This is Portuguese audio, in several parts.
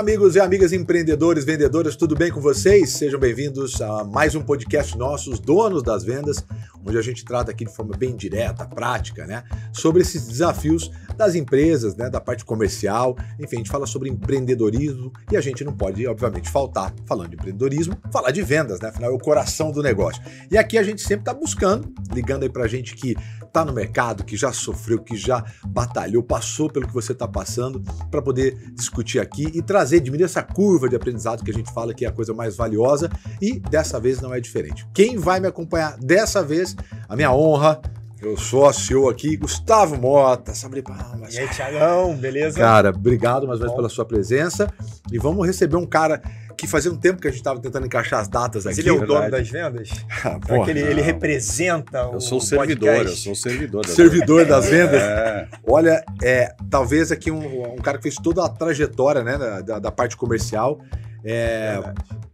amigos e amigas empreendedores, vendedoras, tudo bem com vocês? Sejam bem-vindos a mais um podcast nosso, Os Donos das Vendas, onde a gente trata aqui de forma bem direta, prática, né, sobre esses desafios das empresas, né, da parte comercial, enfim, a gente fala sobre empreendedorismo e a gente não pode, obviamente, faltar falando de empreendedorismo, falar de vendas, né, afinal é o coração do negócio. E aqui a gente sempre está buscando, ligando aí para gente que está no mercado, que já sofreu, que já batalhou, passou pelo que você está passando, para poder discutir aqui e trazer, diminuir essa curva de aprendizado que a gente fala que é a coisa mais valiosa e dessa vez não é diferente. Quem vai me acompanhar dessa vez vocês. A minha honra, eu sou a CEO aqui, Gustavo Mota, sabe palmas. E aí, Tiagão, beleza? Cara, obrigado mais uma vez pela sua presença. E vamos receber um cara que fazia um tempo que a gente estava tentando encaixar as datas Mas aqui. ele é o dono das vendas? Ah, porra, ele, ele, representa o Eu sou o servidor, podcast. eu sou o servidor. Das servidor das vendas? É. Olha, é, talvez aqui um, um, cara que fez toda a trajetória né, da, da parte comercial. É,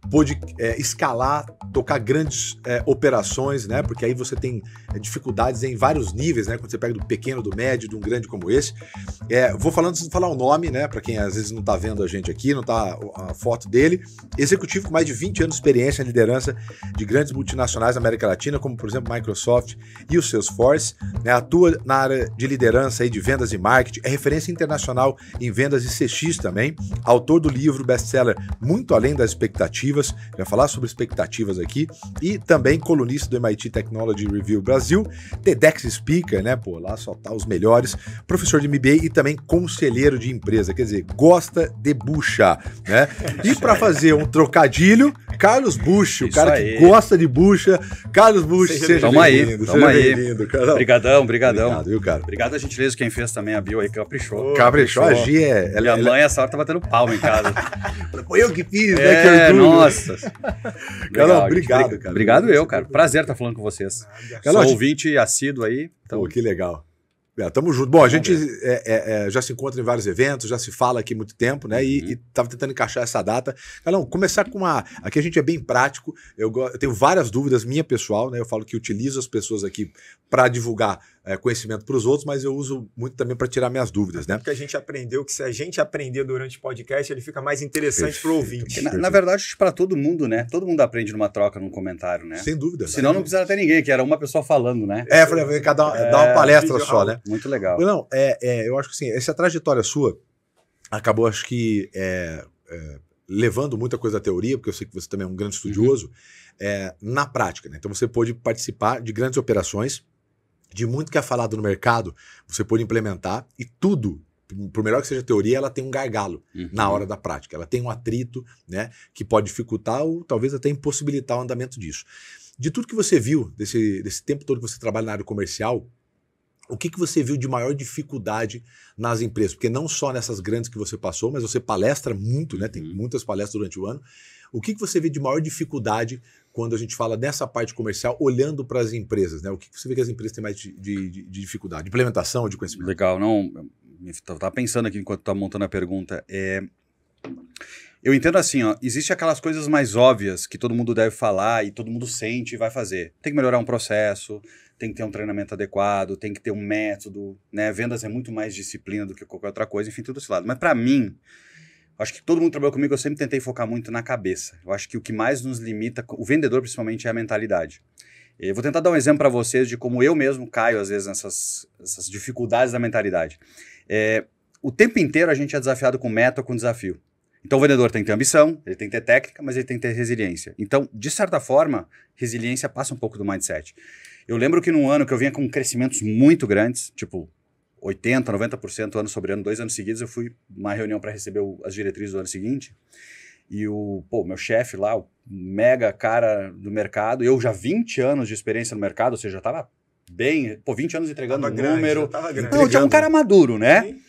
pôde é, escalar tocar grandes é, operações, né? Porque aí você tem é, dificuldades em vários níveis, né? Quando você pega do pequeno, do médio, de um grande como esse. É, vou falando sem falar o nome, né? Para quem às vezes não está vendo a gente aqui, não está a foto dele. Executivo com mais de 20 anos de experiência na liderança de grandes multinacionais da América Latina, como por exemplo Microsoft e os Salesforce. Né? Atua na área de liderança aí, de vendas e marketing, é referência internacional em vendas e CX também. Autor do livro best-seller Muito Além das Expectativas. Vai falar sobre expectativas aqui aqui, e também colunista do MIT Technology Review Brasil, TEDx Speaker, né? Pô, lá só tá os melhores, professor de MBA e também conselheiro de empresa, quer dizer, gosta de bucha, né? E para fazer um trocadilho, Carlos Bush, o cara aí. que gosta de bucha, Carlos Bush, seja, seja bem-vindo, seja bem-vindo, cara. Obrigadão, obrigadão. Obrigado, viu, cara? Obrigado a gentileza quem fez também a bio aí, caprichou. Oh, caprichou, a G é... Ela, é- Minha ela... mãe é- essa hora tá batendo palma em casa. Foi eu que fiz, é, né? Que é, orgulho. Nossa. Legal, cara, obrigado, cara. Obrigado eu, cara. Prazer estar tá falando com vocês. Sou ouvinte assíduo aí. Então... Pô, que legal. É, tamo junto. Bom, a gente é, é, é, já se encontra em vários eventos, já se fala aqui muito tempo, né? E, uhum. E tava tentando encaixar essa data. Calão, começar com uma. Aqui a gente é bem prático. Eu, eu tenho várias dúvidas, minha pessoal, né? Eu falo que utilizo as pessoas aqui para divulgar é, conhecimento para os outros, mas eu uso muito também para tirar minhas dúvidas, né? Porque a gente aprendeu que se a gente aprender durante o podcast, ele fica mais interessante para o ouvinte. Na, na, verdade, para todo mundo, né? Todo mundo aprende numa troca, num comentário, né? Sem dúvida. Né? Senão não precisava ter ninguém, que era uma pessoa falando, né? É, falei, cada, é, dá uma é. palestra só, né? Muito legal. Não, é, é, eu acho que assim, essa trajetória sua acabou, acho que, é, é, levando muita coisa da teoria, porque eu sei que você também é um grande uhum. estudioso, uhum. na prática, né? Então você pôde participar de grandes operações, de muito que é falado no mercado, você pode implementar e tudo, por melhor que seja teoria, ela tem um gargalo uhum. na hora da prática. Ela tem um atrito, né, que pode dificultar ou talvez até impossibilitar o andamento disso. De tudo que você viu, desse, desse tempo todo que você trabalha na área comercial, o que, que você viu de maior dificuldade nas empresas? Porque não só nessas grandes que você passou, mas você palestra muito, né? Tem uhum. muitas palestras durante o ano. O que, que você vê de maior dificuldade quando a gente fala nessa parte comercial, olhando para as empresas, né? O que você vê que as empresas têm mais de, de, de dificuldade? De implementação de conhecimento? Legal, não. Estava pensando aqui enquanto estava tá montando a pergunta. É, eu entendo assim, ó, existe aquelas coisas mais óbvias que todo mundo deve falar e todo mundo sente e vai fazer. Tem que melhorar um processo, tem que ter um treinamento adequado, tem que ter um método, né? Vendas é muito mais disciplina do que qualquer outra coisa, enfim, tudo esse lado. Mas para mim, Acho que todo mundo trabalhou comigo, eu sempre tentei focar muito na cabeça. Eu acho que o que mais nos limita, o vendedor principalmente, é a mentalidade. Eu vou tentar dar um exemplo para vocês de como eu mesmo caio, às vezes, nessas dificuldades da mentalidade. É, o tempo inteiro a gente é desafiado com meta, com desafio. Então o vendedor tem que ter ambição, ele tem que ter técnica, mas ele tem que ter resiliência. Então, de certa forma, resiliência passa um pouco do mindset. Eu lembro que num ano que eu vinha com crescimentos muito grandes, tipo 80, 90% ano sobre ano, dois anos seguidos, eu fui numa reunião para receber o, as diretrizes do ano seguinte. E o pô, meu chefe lá, o mega cara do mercado, eu já 20 anos de experiência no mercado, ou seja, já estava bem, pô, 20 anos entregando tava grande, número. Tava grande, então, tinha é um cara maduro, né? Sim.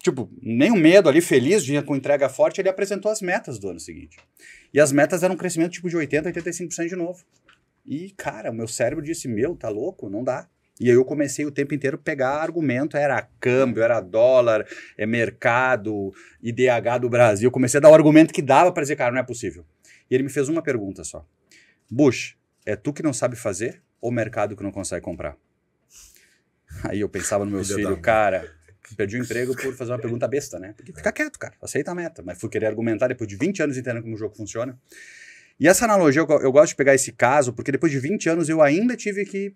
Tipo, nenhum medo ali, feliz, vinha com entrega forte, ele apresentou as metas do ano seguinte. E as metas eram um crescimento tipo de 80, 85% de novo. E, cara, o meu cérebro disse: Meu, tá louco? Não dá. E aí eu comecei o tempo inteiro pegar argumento, era câmbio, era dólar, é mercado, IDH do Brasil. Eu comecei a dar o argumento que dava para dizer, cara, não é possível. E ele me fez uma pergunta só. Bush, é tu que não sabe fazer ou mercado que não consegue comprar? Aí eu pensava no meu filho, cara, perdi o emprego por fazer uma pergunta besta, né? Porque fica quieto, cara, aceita a meta. Mas fui querer argumentar depois de 20 anos entendendo como o jogo funciona. E essa analogia, eu, eu gosto de pegar esse caso, porque depois de 20 anos eu ainda tive que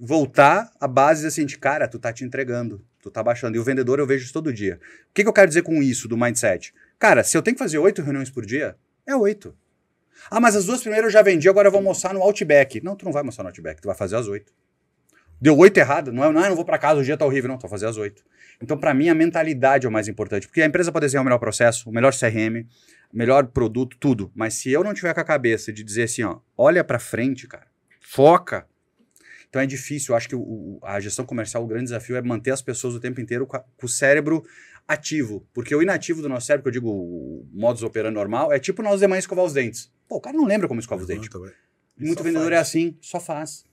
voltar à base assim de cara, tu tá te entregando, tu tá baixando. E o vendedor eu vejo isso todo dia. O que, que eu quero dizer com isso do mindset? Cara, se eu tenho que fazer oito reuniões por dia, é oito. Ah, mas as duas primeiras eu já vendi, agora eu vou almoçar no Outback. Não, tu não vai almoçar no Outback, tu vai fazer as oito. Deu oito errado, não é, não, eu é, não vou para casa, o dia tá horrível, não, tu vai fazer as oito. Então, para mim, a mentalidade é o mais importante, porque a empresa pode desenhar o melhor processo, o melhor CRM, o melhor produto, tudo. Mas se eu não tiver com a cabeça de dizer assim, ó, olha para frente, cara, foca, então é difícil. Eu acho que o, a gestão comercial, o grande desafio é manter as pessoas o tempo inteiro com, a, com o cérebro ativo. Porque o inativo do nosso cérebro, que eu digo o modus operandi normal, é tipo nós demais escovar os dentes. Pô, o cara não lembra como escova os dentes. Muito vendedor é faz. é assim, só faz.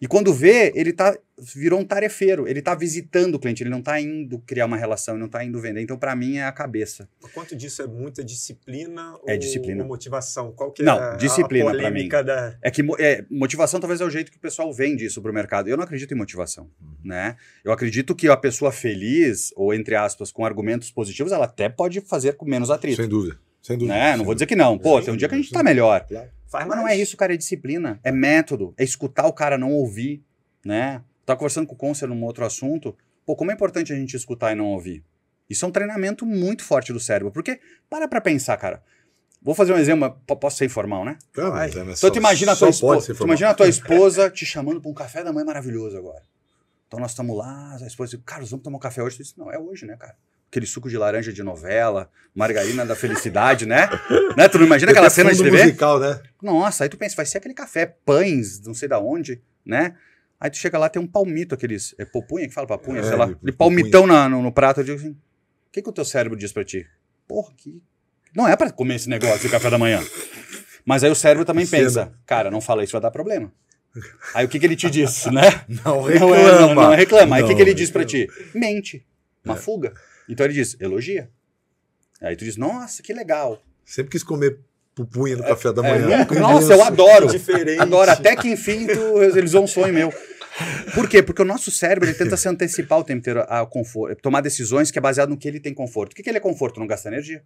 E quando vê, ele tá virou um tarefeiro, ele tá visitando o cliente, ele não tá indo criar uma relação, ele não tá indo vender. Então, para mim, é a cabeça. O quanto disso é muita disciplina é ou disciplina. motivação? Qual que é não, é a, disciplina, a polêmica mim. da... É que é, motivação talvez é o jeito que o pessoal vende isso pro mercado. Eu não acredito em motivação, uhum. né? Eu acredito que a pessoa feliz, ou entre aspas, com argumentos positivos, ela até pode fazer com menos atrito. Sem dúvida. Sem dúvida. Né? Sem não vou dizer que não. Pô, tem um dia que a gente tá melhor. Claro. Faz Mas não é isso, cara, é disciplina. É método, é escutar o cara não ouvir, né? Tá conversando com o Conselho num outro assunto. Pô, como é importante a gente escutar e não ouvir? Isso é um treinamento muito forte do cérebro. Porque, para pra pensar, cara. Vou fazer um exemplo, posso ser informal, né? Claro, mas, mas é então tu imagina a tua esposa, tu imagina a tua esposa te chamando para um café da manhã maravilhoso agora. Então nós estamos lá, a esposa diz, cara, vamos tomar um café hoje. Tu disse, não, é hoje, né, cara? aquele suco de laranja de novela, margarina da felicidade, né? né? Tu não imagina aquela cena de TV? musical, né? Nossa, aí tu pensa, vai ser aquele café, pães, não sei da onde, né? Aí tu chega lá, tem um palmito, aqueles. É popunha que fala papunha, é, sei lá. De palmitão na, no, no, prato. Eu digo assim: o que, que o teu cérebro diz pra ti? Porra, que. Não é para comer esse negócio de café da manhã. Mas aí o cérebro também pensa: cara, não fala isso, vai dar problema. Aí o que, que ele te diz, né? Não reclama. Não, é, não, não reclama. Aí o que, que ele diz para ti? Mente. Uma é. fuga. Então ele diz, elogia. Aí tu diz, nossa, que legal. Sempre quis comer pupunha no é, café da é, é, manhã. É, nossa, eu adoro. Diferente. Adoro, até que enfim tu realizou um sonho meu. Por quê? Porque o nosso cérebro ele tenta se antecipar o tempo inteiro a conforto, é, tomar decisões que é baseado no que ele tem conforto. O que, que ele é conforto? Não gastar energia.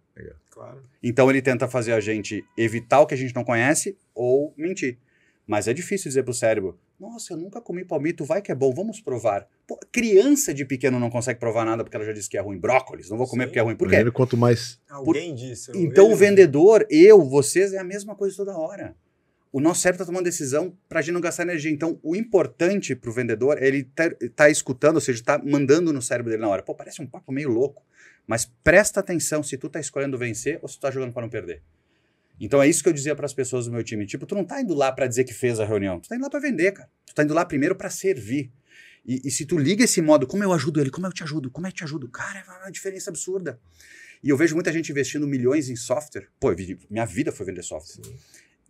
Claro. Então ele tenta fazer a gente evitar o que a gente não conhece ou mentir. Mas é difícil dizer pro cérebro: nossa, eu nunca comi palmito, vai que é bom, vamos provar. Pô, criança de pequeno não consegue provar nada porque ela já disse que é ruim. Brócolis, não vou comer Sim. porque é ruim. Por quê? Primeiro, quanto mais. Alguém disse. Então, o vendedor, eu, vocês, é a mesma coisa toda hora. O nosso cérebro está tomando decisão para a gente não gastar energia. Então, o importante para o vendedor é ele estar tá, tá escutando, ou seja, está mandando no cérebro dele na hora. Pô, parece um papo meio louco. Mas presta atenção se tu está escolhendo vencer ou se tu está jogando para não perder. Então é isso que eu dizia para as pessoas do meu time, tipo, tu não tá indo lá para dizer que fez a reunião, tu tá indo lá para vender, cara. Tu tá indo lá primeiro para servir. E, e, se tu liga esse modo, como eu ajudo ele, como eu te ajudo, como é eu te ajudo, cara, é uma diferença absurda. E eu vejo muita gente investindo milhões em software. Pô, vi, minha vida foi vender software. Sim.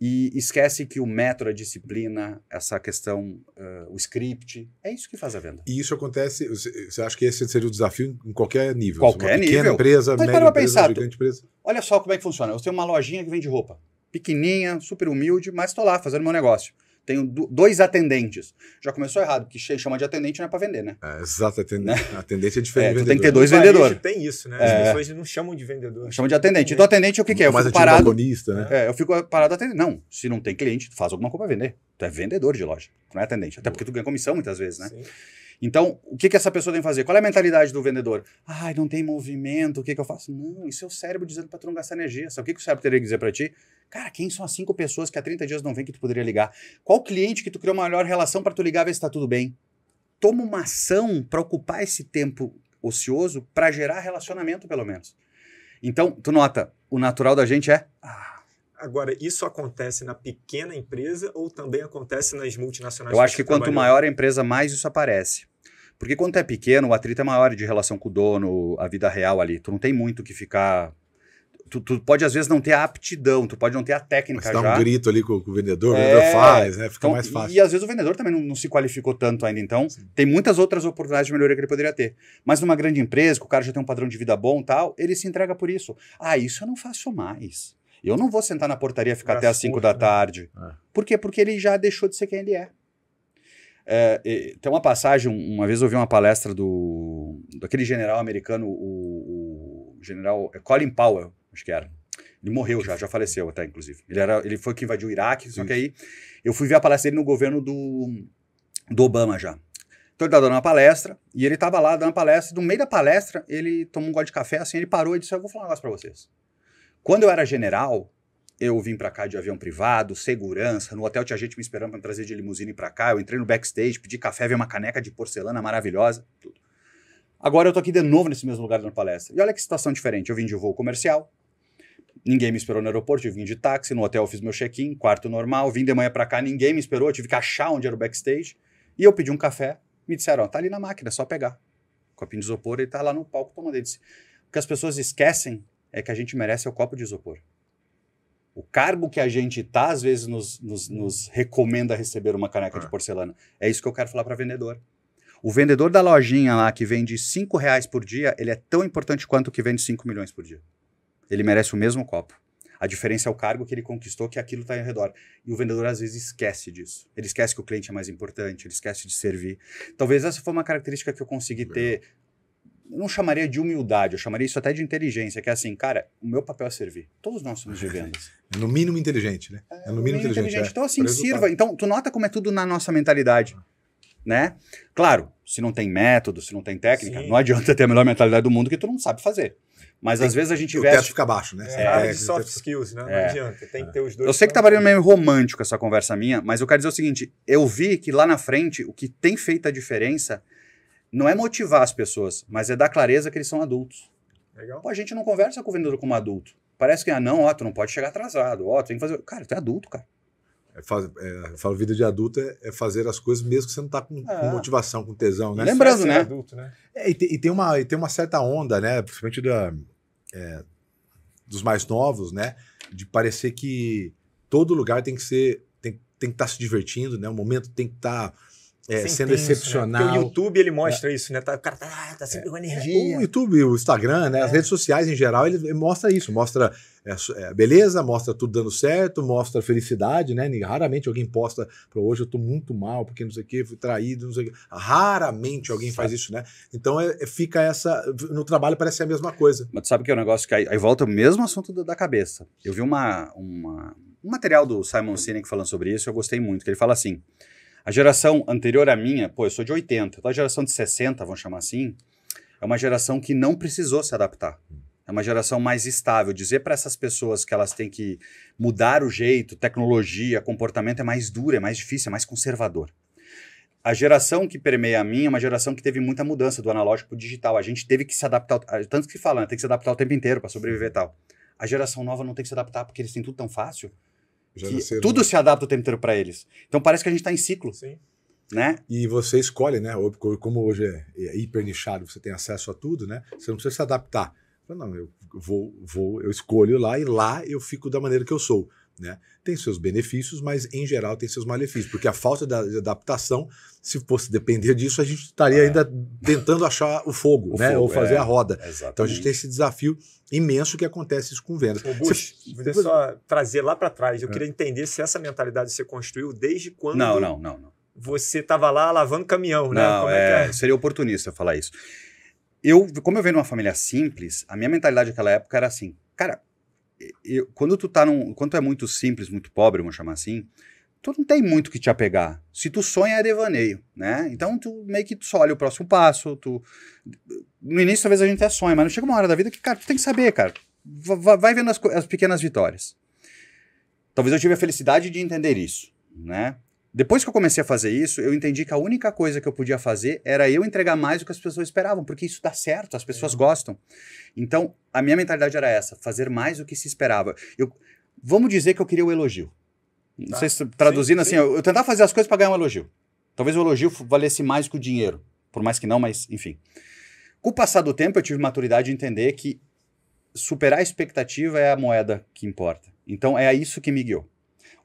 E esquece que o método, a é disciplina, essa questão, uh, o script, é isso que faz a venda. E isso acontece, você acha que esse seria o desafio em qualquer nível? Qualquer nível. Pequena empresa, Mas média empresa, pensar, gigante empresa. Olha só como é que funciona. Eu tenho uma lojinha que vende roupa. Pequeninha, super humilde, mas estou lá fazendo meu negócio tenho dois atendentes. Já começou errado, porque chama de atendente não é para vender, né? É, exato, atendente, né? atendente é, é diferente. É, tu tem que ter dois vendedores. Tem isso, né? É. As pessoas não chamam de vendedor. Chamam de atendente. Então, do é. atendente o que, que é? Eu fico parado. Né? É, eu fico parado atendendo. Não, se não tem cliente, tu faz alguma coisa para vender. Tu é vendedor de loja, não é atendente. Até porque tu ganha comissão muitas vezes, né? Sim. Então, o que, que essa pessoa tem que fazer? Qual é a mentalidade do vendedor? Ai, não tem movimento, o que, que eu faço? Não, isso é o cérebro dizendo para tu não gastar energia. Sabe o que, que o cérebro teria que dizer para ti? Cara, quem são as cinco pessoas que há 30 dias não vem que tu poderia ligar? Qual cliente que tu criou uma melhor relação para tu ligar ver se está tudo bem? Toma uma ação para ocupar esse tempo ocioso para gerar relacionamento, pelo menos. Então, tu nota, o natural da gente é. Ah, Agora, isso acontece na pequena empresa ou também acontece nas multinacionais? Eu acho que, que quanto maior a empresa, mais isso aparece. Porque quando é pequeno, o atrito é maior de relação com o dono, a vida real ali. Tu não tem muito que ficar tu, tu, pode às vezes não ter a aptidão, tu pode não ter a técnica Mas dá já. um grito ali com, com o vendedor, é, o vendedor é, faz, né? Fica então, mais fácil. E às vezes o vendedor também não, não se qualificou tanto ainda. Então, Sim. tem muitas outras oportunidades de melhoria que ele poderia ter. Mas numa grande empresa, que o cara já tem um padrão de vida bom tal, ele se entrega por isso. Ah, isso eu não faço mais. Eu não vou sentar na portaria e ficar Graças até as 5 da né? tarde. É. Por quê? Porque ele já deixou de ser quem ele é. é tem uma passagem, uma vez eu vi uma palestra do daquele general americano, o, o general é Colin Powell, acho que era. Ele morreu já, já faleceu até, inclusive. Ele, era, ele foi que invadiu o Iraque, Sim. só que aí eu fui ver a palestra dele no governo do, do Obama já. Então ele tá dando uma palestra, e ele tava lá dando a palestra, no meio da palestra, ele tomou um gole de café, assim, ele parou e disse, eu vou falar um negócio pra vocês. Quando eu era general, eu vim para cá de avião privado, segurança, no hotel tinha gente me esperando para trazer de limusine para cá, eu entrei no backstage, pedi café, vi uma caneca de porcelana maravilhosa, tudo. Agora eu tô aqui de novo nesse mesmo lugar dando palestra. E olha que situação diferente, eu vim de voo comercial, Ninguém me esperou no aeroporto, eu vim de táxi, no hotel eu fiz meu check-in, quarto normal, vim de manhã para cá, ninguém me esperou, eu tive que achar onde era o backstage. E eu pedi um café, me disseram, tá ali na máquina, é só pegar. Copinho de isopor, ele tá lá no palco tomando. Ele disse, o que as pessoas esquecem é que a gente merece é o copo de isopor. O cargo que a gente tá, às vezes, nos, nos, nos recomenda receber uma caneca é. de porcelana. É isso que eu quero falar para vendedor. O vendedor da lojinha lá que vende 5 reais por dia, ele é tão importante quanto o que vende 5 milhões por dia ele merece o mesmo copo. A diferença é o cargo que ele conquistou, que aquilo está ao redor. E o vendedor às vezes esquece disso. Ele esquece que o cliente é mais importante, ele esquece de servir. Talvez essa foi uma característica que eu consegui ter. Eu não chamaria de humildade, eu chamaria isso até de inteligência, que é assim, cara, o meu papel é servir. Todos nós somos de vendas. É no mínimo inteligente, né? É, no, é no mínimo, inteligente. É. Então, assim, sirva. Então, tu nota como é tudo na nossa mentalidade. Ah. Né? Claro, se não tem método, se não tem técnica, Sim. não adianta ter a melhor mentalidade do mundo que tu não sabe fazer. Mas tem, às vezes a gente investe. O teto fica baixo, né? É, é, é de soft skills, né? Não é. adianta. Tem que ter os dois. Eu sei que tá parecendo meio romântico essa conversa minha, mas eu quero dizer o seguinte: eu vi que lá na frente o que tem feito a diferença não é motivar as pessoas, mas é dar clareza que eles são adultos. Legal. Pô, a gente não conversa com o vendedor como adulto. Parece que, ah, não, ó, tu não pode chegar atrasado, ó, tu tem que fazer. Cara, tu é adulto, cara. É faz, é, falo, vida de adulto é, é, fazer as coisas mesmo que você não está com, com, é. motivação, com tesão, né? Lembrando, né? Adulto, né? É, e, e, tem uma, e tem uma certa onda, né? Principalmente da, dos mais novos, né? De parecer que todo lugar tem que ser tem, tem que estar tá se divertindo, né? O momento tem que estar tá é, sendo intenso, né? excepcional. Né? o YouTube ele mostra é. isso, né? Tá, o cara tá, ah, tá sempre é. com energia. O YouTube, o Instagram, né? as é. redes sociais em geral, ele, mostra isso, mostra é, é beleza, mostra tudo dando certo, mostra felicidade, né? Raramente alguém posta, para hoje eu estou muito mal, porque não sei o que, fui traído, não sei o que. Raramente alguém faz isso, né? Então é, fica essa. No trabalho parece ser a mesma coisa. Mas tu sabe que é um negócio que aí, aí volta o mesmo assunto da, da cabeça. Eu vi uma, uma, um material do Simon Sinek falando sobre isso, eu gostei muito, que ele fala assim. A geração anterior à minha, pô, eu sou de 80, então a geração de 60, vamos chamar assim, é uma geração que não precisou se adaptar. É uma geração mais estável. Dizer para essas pessoas que elas têm que mudar o jeito, tecnologia, comportamento é mais duro, é mais difícil, é mais conservador. A geração que permeia a minha é uma geração que teve muita mudança do analógico para o digital. A gente teve que se adaptar, tanto que fala, né, tem que se adaptar o tempo inteiro para sobreviver e tal. A geração nova não tem que se adaptar porque eles têm tudo tão fácil tudo né? se adapta o tempo inteiro para eles. Então parece que a gente está em ciclo. Sim. Né? E você escolhe, né? Como hoje é, é hiper nichado, você tem acesso a tudo, né? Você não precisa se adaptar. Não, eu vou, vou, eu escolho lá e lá eu fico da maneira que eu sou. Né? Tem seus benefícios, mas em geral tem seus malefícios, porque a falta da, de adaptação, se fosse depender disso, a gente estaria é. ainda tentando achar o fogo, o né? Fogo, ou fazer é. a roda. Exatamente. Então a gente tem esse desafio imenso que acontece isso com vendas. Ô, Bush, você... Depois... só trazer lá para trás. Eu é. queria entender se essa mentalidade você construiu desde quando. Não, não, não. não. Você estava lá lavando caminhão, né? Não, é, é, é, seria oportunista falar isso. Eu, como eu venho de uma família simples, a minha mentalidade naquela época era assim, cara, eu, quando tu tá num. Quando tu é muito simples, muito pobre, vamos chamar assim, tu não tem muito que te apegar. Se tu sonha, é devaneio, né? Então tu meio que tu só olha o próximo passo, tu... No início talvez a gente até sonha, mas não chega uma hora da vida que, cara, tu tem que saber, cara. Vai vendo as, as pequenas vitórias. Talvez eu tive a felicidade de entender isso, né? Depois que eu comecei a fazer isso, eu entendi que a única coisa que eu podia fazer era eu entregar mais do que as pessoas esperavam, porque isso dá certo, as pessoas é. gostam. Então, a minha mentalidade era essa: fazer mais do que se esperava. Eu, vamos dizer que eu queria o elogio. Não tá. sei se, traduzindo sim, assim, Eu, eu fazer as coisas para ganhar um elogio. Talvez o elogio valesse mais que o dinheiro. Por mais que não, mas enfim. Com o passar do tempo, eu tive maturidade de entender que superar a expectativa é a moeda que importa. Então, é isso que me guiou.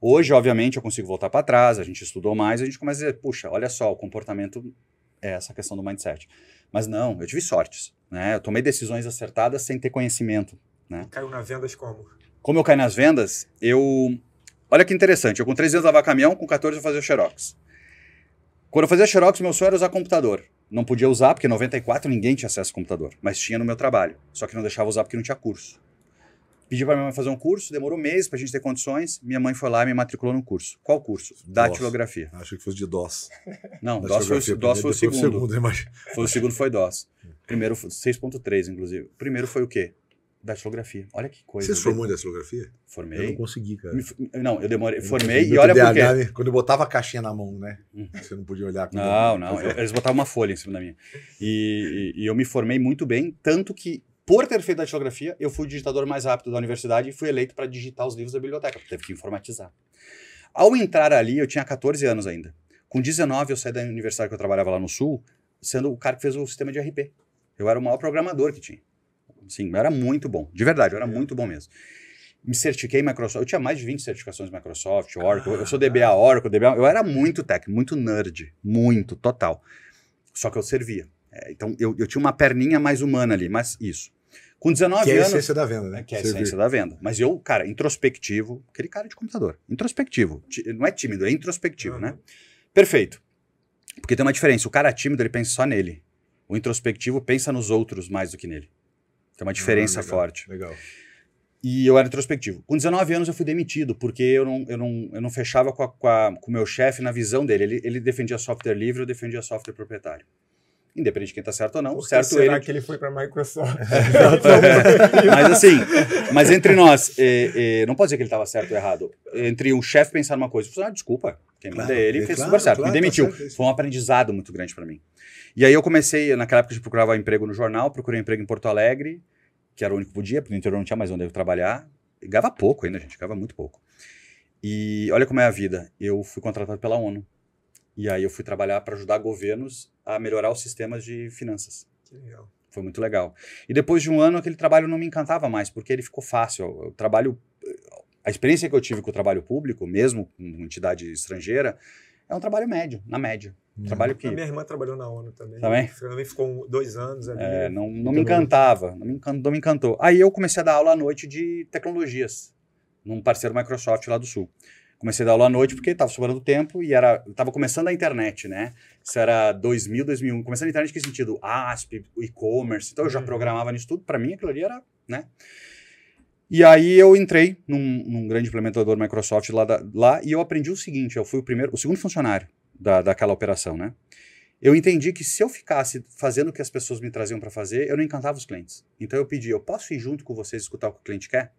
Hoje, obviamente, eu consigo voltar para trás, a gente estudou mais, a gente começa a dizer, puxa, olha só, o comportamento é essa questão do mindset. Mas não, eu tive sortes, né? Eu tomei decisões acertadas sem ter conhecimento, né? Caiu nas vendas como? Como eu caí nas vendas, eu... Olha que interessante, eu com 13 anos lavar caminhão, com 14 eu fazia xerox. Quando eu fazia xerox, meu sonho era usar computador. Não podia usar, porque em 94 ninguém tinha acesso ao computador, mas tinha no meu trabalho. Só que não deixava usar porque não tinha curso. Pedi para minha mãe fazer um curso, demorou um meses para a gente ter condições. Minha mãe foi lá e me matriculou no curso. Qual curso? Datilografia. DOS. Achei que fosse de DOS. Não, DOS foi, o, DOS foi o segundo. Foi o segundo, imagina. Foi o segundo foi DOS. Hum. Primeiro, 6.3, inclusive. Primeiro foi o quê? Datilografia. Olha que coisa. Você se formou em datilografia? Formei. Eu não consegui, cara. Me, não, eu demorei. Formei e olha por quê. Né? Quando eu botava a caixinha na mão, né? Hum. Você não podia olhar. Não, eu... não. Eu, eles botavam uma folha em cima da minha. E, e, e eu me formei muito bem, tanto que por ter feito a datilografia, eu fui o digitador mais rápido da universidade e fui eleito para digitar os livros da biblioteca, teve que informatizar. Ao entrar ali, eu tinha 14 anos ainda. Com 19, eu saí da universidade que eu trabalhava lá no Sul, sendo o cara que fez o sistema de RP. Eu era o maior programador que tinha. Sim, eu era muito bom. De verdade, eu era muito bom mesmo. Me certifiquei em Microsoft. Eu tinha mais de 20 certificações de Microsoft, Oracle. Eu sou DBA Oracle, DBA. Eu era muito técnico, muito nerd. Muito, total. Só que eu servia. É, então, eu, eu tinha uma perninha mais humana ali, mas isso. Com 19 anos. Que é a essência da venda, né? É, que é a essência da venda. Mas eu, cara, introspectivo, aquele cara de computador. Introspectivo. Não é tímido, é introspectivo, uhum. né? Perfeito. Porque tem uma diferença. O cara tímido, ele pensa só nele. O introspectivo pensa nos outros mais do que nele. Tem uma ah, diferença legal, forte. Legal. E eu era introspectivo. Com 19 anos eu fui demitido, porque eu não, eu não, eu não fechava com o meu chefe na visão dele. Ele, ele defendia software livre, eu defendia software proprietário. Independente de quem está certo ou não, Porque certo será ele. que ele foi para a Microsoft? é. Mas assim, mas entre nós, é, é, não pode dizer que ele estava certo ou errado. Entre um chefe pensar numa coisa e falar, ah, desculpa, quem claro, é ele é fez claro, super certo, claro, me tá demitiu. Tá certo, é foi um aprendizado muito grande para mim. E aí eu comecei, naquela época gente procurava emprego no jornal, procurei um emprego em Porto Alegre, que era o único que podia, porque no interior não tinha mais onde eu trabalhar. E pouco ainda, gente, gava muito pouco. E olha como é a vida. Eu fui contratado pela ONU e aí eu fui trabalhar para ajudar governos a melhorar os sistemas de finanças. Que legal. Foi muito legal. E depois de um ano, aquele trabalho não me encantava mais, porque ele ficou fácil. O trabalho, a experiência que eu tive com o trabalho público, mesmo com entidade estrangeira, é um trabalho médio, na média. uhum. trabalho que... A minha irmã trabalhou na ONU também. Também? Também ficou dois anos ali. É, não, não me encantava, não me, encantou, não me encantou. Aí eu comecei a dar aula à noite de tecnologias, num parceiro Microsoft lá do Sul comecei a dar aula à noite porque estava sobrando tempo e era estava começando a internet, né? Isso era 2000, 2001. Começando a internet, que sentido? ASP, e-commerce. Então eu já uhum. programava nisso tudo. Para mim, aquilo ali era, né? E aí eu entrei num, num grande implementador Microsoft lá, da, lá e eu aprendi o seguinte: eu fui o primeiro, o segundo funcionário da, daquela operação, né? Eu entendi que se eu ficasse fazendo o que as pessoas me traziam para fazer, eu não encantava os clientes. Então eu pedi: eu posso ir junto com vocês escutar o que o cliente quer?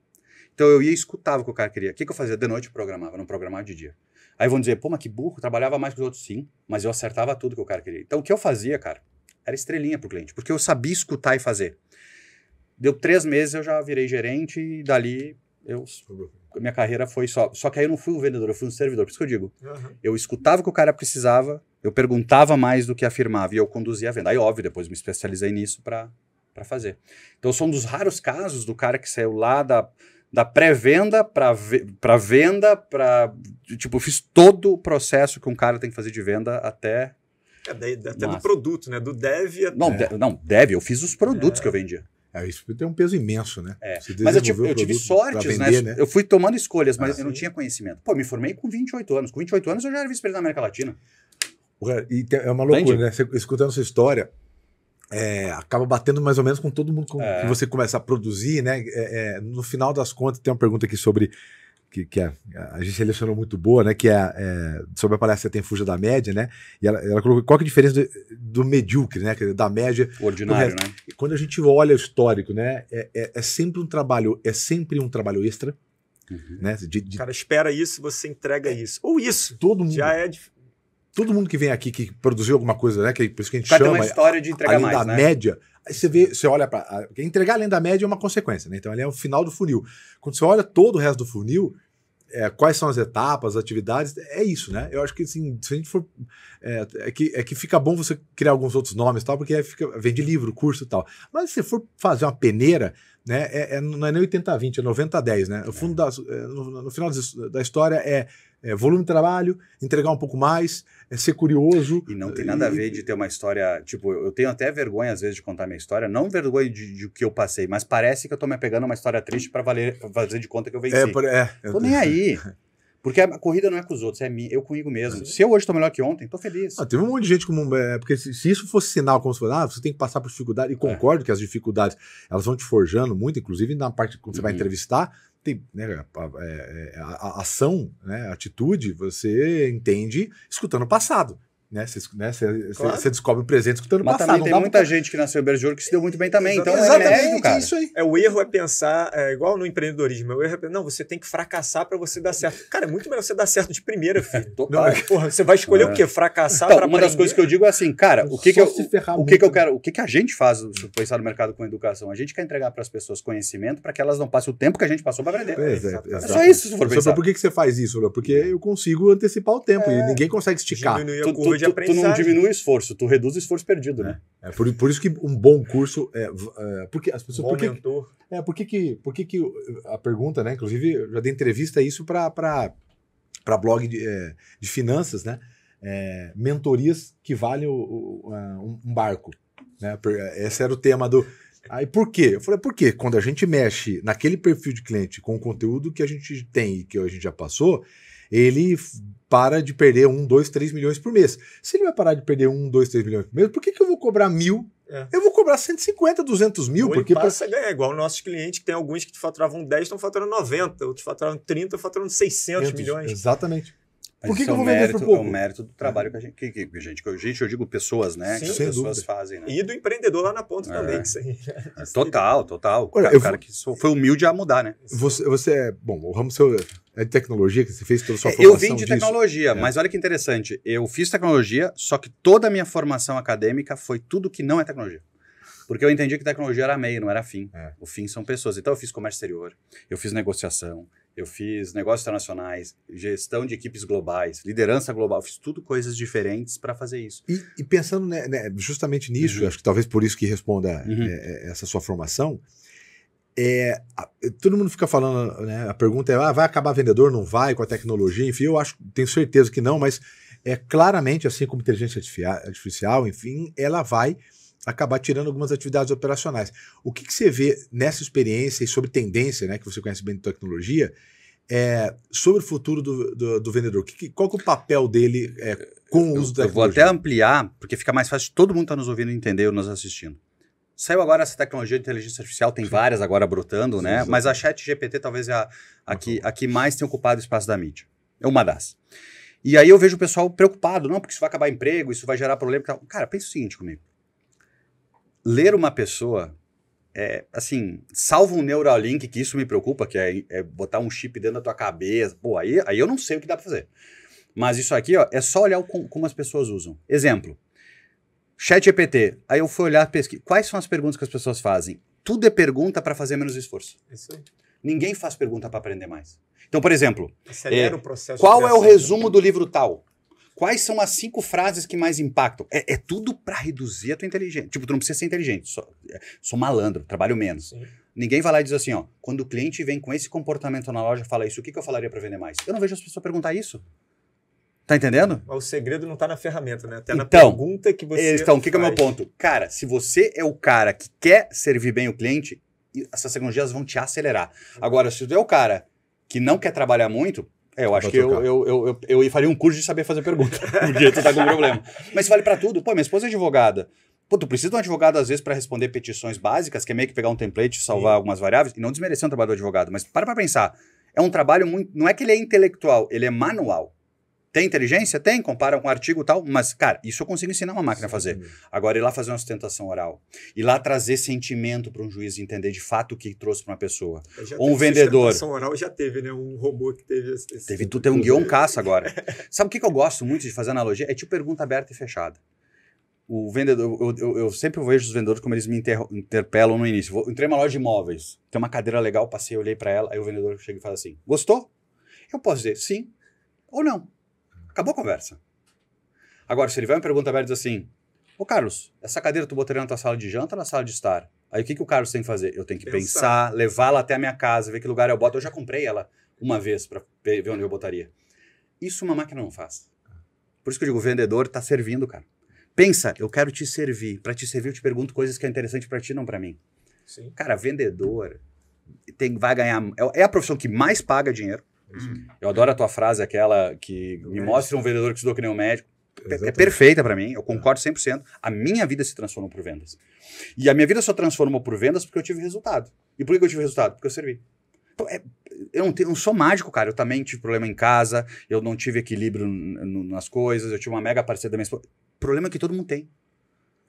Então eu ia e escutava o que o cara queria. O que, que eu fazia? De noite eu programava, não programava de dia. Aí vão dizer, pô, mas que burro, trabalhava mais que os outros, sim, mas eu acertava tudo que o cara queria. Então o que eu fazia, cara, era estrelinha pro cliente, porque eu sabia escutar e fazer. Deu três meses, eu já virei gerente e dali eu minha carreira foi só. Só que aí eu não fui um vendedor, eu fui um servidor. Por isso que eu digo. Uhum. Eu escutava o que o cara precisava, eu perguntava mais do que afirmava e eu conduzia a venda. Aí, óbvio, depois me especializei nisso para fazer. Então, eu sou um dos raros casos do cara que saiu lá da da pré-venda para para venda, para tipo, fiz todo o processo que um cara tem que fazer de venda até é, daí, até Nossa. do produto, né? Do dev até... Não, de, não, dev, eu fiz os produtos é. que eu vendia. É, isso tem um peso imenso, né? É. Mas eu tive, eu tive sortes, né? vender, né? né? Eu fui tomando escolhas, mas ah, eu não tinha conhecimento. Pô, me formei com 28 anos. Com 28 anos eu já era vice-presidente da América Latina. E é uma loucura, Entendi. né? Você, escutando sua história, é, acaba batendo mais ou menos com todo mundo com, é. que você começa a produzir, né? É, é no final das contas, tem uma pergunta aqui sobre. Que, que a, é, a gente selecionou muito boa, né? Que é, é sobre a palestra Tem Fuja da Média, né? E ela, ela colocou qual que é a diferença do, do medíocre, né? Da média. O ordinário, né? Quando a gente olha o histórico, né? é sempre um trabalho, é sempre um trabalho extra. Uhum. Né? De, de... Cara, espera isso, você entrega isso. Ou isso. Todo mundo. Já é, todo mundo que vem aqui que produziu alguma coisa, né? Que é por isso que a gente pra chama. Ter uma história de entregar mais, da né? média. Aí você vê, você olha para entregar além da média é uma consequência, né? Então ele é o final do funil. Quando você olha todo o resto do funil, é, quais são as etapas, as atividades, é isso, né? Eu acho que assim, se a gente for é, é, que é que fica bom você criar alguns outros nomes, tal, porque aí fica vende livro, curso, tal. Mas se for fazer uma peneira, né, é, é não é nem 80 20, é 90 10, né? O fundo é. da, é, no, no, final da história é é, volume de trabalho, entregar um pouco mais, é ser curioso. E não tem nada e... a ver de ter uma história. Tipo, eu tenho até vergonha, às vezes, de contar minha história. Não vergonha de, de que eu passei, mas parece que eu tô me apegando a uma história triste para fazer de conta que eu venci. É, por, é, tô nem aí. Porque a corrida não é com os outros, é mim, eu comigo mesmo. É. Se eu hoje estou melhor que ontem, estou feliz. Ah, teve um monte de gente como. É, porque se, se, isso fosse sinal, como se fosse, ah, você tem que passar por dificuldade, e é. concordo é. que as dificuldades elas vão te forjando muito, inclusive na parte quando você uhum. vai entrevistar, tem, né, a, é, é, a, a ação, né, a atitude, você entende escutando o passado né? Você né? claro. descobre o presente escutando o passado. tem muita pra... Tá- gente que nasceu em bergeiro que se deu muito bem também. Então é exatamente. Então, Exatamente, é, mérito, é isso aí. É, o erro é pensar, é, igual no empreendedorismo, o erro é pensar, não, você tem que fracassar para você dar certo. Cara, é muito melhor você dar certo de primeira, filho. Não, porra, você vai escolher é. o quê? Fracassar então, pra Uma das coisas que eu digo é assim, cara, o que que eu, o, que que eu né? quero, o que que a gente faz, se pensar no mercado com educação? A gente quer entregar para as pessoas conhecimento para que elas não passem o tempo que a gente passou para aprender. É, é, só isso, se for pensar. Por que que você faz isso, Léo? Porque eu consigo antecipar o tempo e é. ninguém consegue esticar. Diminuir a curva tu, aprendizagem. Tu não diminui o esforço, tu reduz o esforço perdido, né? É, é, por, por isso que um bom curso é, é porque as pessoas bom porque, mentor. é porque que por que a pergunta, né? Inclusive eu já dei entrevista isso para para blog de, é, de, finanças, né? É, mentorias que valem o, o, um barco, né? Esse era o tema do Aí por quê? Eu falei, por quê? Quando a gente mexe naquele perfil de cliente com o conteúdo que a gente tem e que a gente já passou, ele para de perder 1, 2, 3 milhões por mês. Se ele vai parar de perder 1, 2, 3 milhões por mês, por que, que eu vou cobrar mil? É. Eu vou cobrar 150, 200 mil, Ou porque. Passa, pra... É né, igual nossos clientes, que tem alguns que faturavam 10, estão faturando 90, outros faturavam 30, faturando 600 500, milhões. Exatamente. Mas Por que, que é eu vou vender mérito, É o mérito do trabalho é. que a gente, que, que, gente, que gente, eu digo pessoas, né? Sim, que as pessoas dúvida. fazem. Né? E do empreendedor lá na ponta é. também. Que aí, é, total, total. cara, o cara que foi humilde a mudar, né? Você, você é. Bom, o ramo seu é de tecnologia que você fez toda a sua é, formação? Eu vim de disso. tecnologia, é. mas olha que interessante. Eu fiz tecnologia, só que toda a minha formação acadêmica foi tudo que não é tecnologia. Porque eu entendi que tecnologia era meio, não era fim. É. O fim são pessoas. Então eu fiz comércio exterior, eu fiz negociação, eu fiz negócios internacionais, gestão de equipes globais, liderança global, fiz tudo coisas diferentes para fazer isso. E, e pensando né, né, justamente nisso, uhum. acho que talvez por isso que responda uhum. É, é, essa sua formação, é, a, todo mundo fica falando, né, a pergunta é, ah, vai acabar vendedor, não vai com a tecnologia, enfim, eu acho, tenho certeza que não, mas é claramente assim como inteligência artificial, enfim, ela vai acabar tirando algumas atividades operacionais. O que, que você vê nessa experiência e sobre tendência, né, que você conhece bem de tecnologia, é, sobre o futuro do, do, do vendedor? Que, qual que é o papel dele é, com o uso da tecnologia? Eu vou até ampliar, porque fica mais fácil todo mundo está nos ouvindo entender ou nos assistindo. Saiu agora essa tecnologia de inteligência artificial, tem Sim. várias agora brotando, Sim, né? Mas a ChatGPT talvez é a, a, que, a que mais tem ocupado o espaço da mídia. É uma das. E aí eu vejo o pessoal preocupado, não, porque isso vai acabar emprego, isso vai gerar problema. Cara, pensa o seguinte comigo ler uma pessoa é, assim, salvo um Neuralink, que isso me preocupa, que é, é, botar um chip dentro da tua cabeça. Pô, aí, aí eu não sei o que dá pra fazer. Mas isso aqui, ó, é só olhar como as pessoas usam. Exemplo, chat GPT. Aí eu fui olhar, pesquisa. Quais são as perguntas que as pessoas fazem? Tudo é pergunta para fazer menos esforço. Isso aí. Ninguém faz pergunta para aprender mais. Então, por exemplo, é, o processo qual é o resumo do livro tal? Quais são as cinco frases que mais impactam? É, é tudo para reduzir a tua inteligência. Tipo, tu não precisa ser inteligente, é, sou malandro, trabalho menos. Sim. Ninguém vai lá e diz assim, ó, quando o cliente vem com esse comportamento na loja, fala isso, o que, que eu falaria para vender mais? Eu não vejo as pessoas perguntar isso. Tá entendendo? o segredo não tá na ferramenta, né? Tá Até então, na pergunta que você Então, o que, que é o meu ponto? Cara, se você é o cara que quer servir bem o cliente, essas tecnologias vão te acelerar. Agora, se tu é o cara que não quer trabalhar muito, é, eu acho que eu, eu, eu, eu, eu faria um curso de saber fazer pergunta, porque tu tá com problema. Mas vale para tudo. Pô, minha esposa é advogada. Pô, tu precisa de um advogado, às vezes, para responder petições básicas, que é meio que pegar um template, salvar Sim. algumas variáveis, e não desmerecer um trabalho do advogado, mas para pra pensar. É um trabalho muito. Não é que ele é intelectual, ele é manual. Tem inteligência? Tem, compara com um artigo e tal, mas, cara, isso eu consigo ensinar uma máquina Sim. a fazer. Agora, ir lá fazer uma sustentação oral, ir lá trazer sentimento para um juiz entender de fato o que trouxe para uma pessoa. É, ou um vendedor. Sustentação oral já teve, né? Um robô que teve esse... Teve, tu tem um guion caça agora. Sabe o que, que eu gosto muito de fazer analogia? É tipo pergunta aberta e fechada o vendedor, eu, eu, eu, sempre vejo os vendedores como eles me inter, interpelam no início. Vou, entrei numa loja de imóveis, tem uma cadeira legal, passei, olhei para ela, aí o vendedor chega e fala assim: Gostou? Eu posso dizer sim ou não. Acabou a conversa. Agora, se ele vai me perguntar aberta diz assim: Ô Carlos, essa cadeira tu botaria na tua sala de janta ou na sala de estar? Aí o que, que o Carlos tem que fazer? Eu tenho que pensar, pensar levá-la até a minha casa, ver que lugar eu boto. Eu já comprei ela uma vez para ver onde eu botaria. Isso uma máquina não faz. Por isso que eu digo, o vendedor está servindo, cara. Pensa, eu quero te servir. Para te servir, eu te pergunto coisas que é interessante para ti, não para mim. Sim. Cara, vendedor tem, vai ganhar. É, é a profissão que mais paga dinheiro. É eu adoro a tua frase, aquela que me é mostra um vendedor que estudou que nem um médico. É, Exatamente. É perfeita para mim, eu concordo 100%. A minha vida se transformou por vendas. E a minha vida só transformou por vendas porque eu tive resultado. E por que eu tive resultado? Porque eu servi. eu, não tenho, eu não sou mágico, cara. Eu também tive problema em casa, eu não tive equilíbrio nas coisas, eu tive uma mega parceria da minha esposa. Problema que todo mundo tem.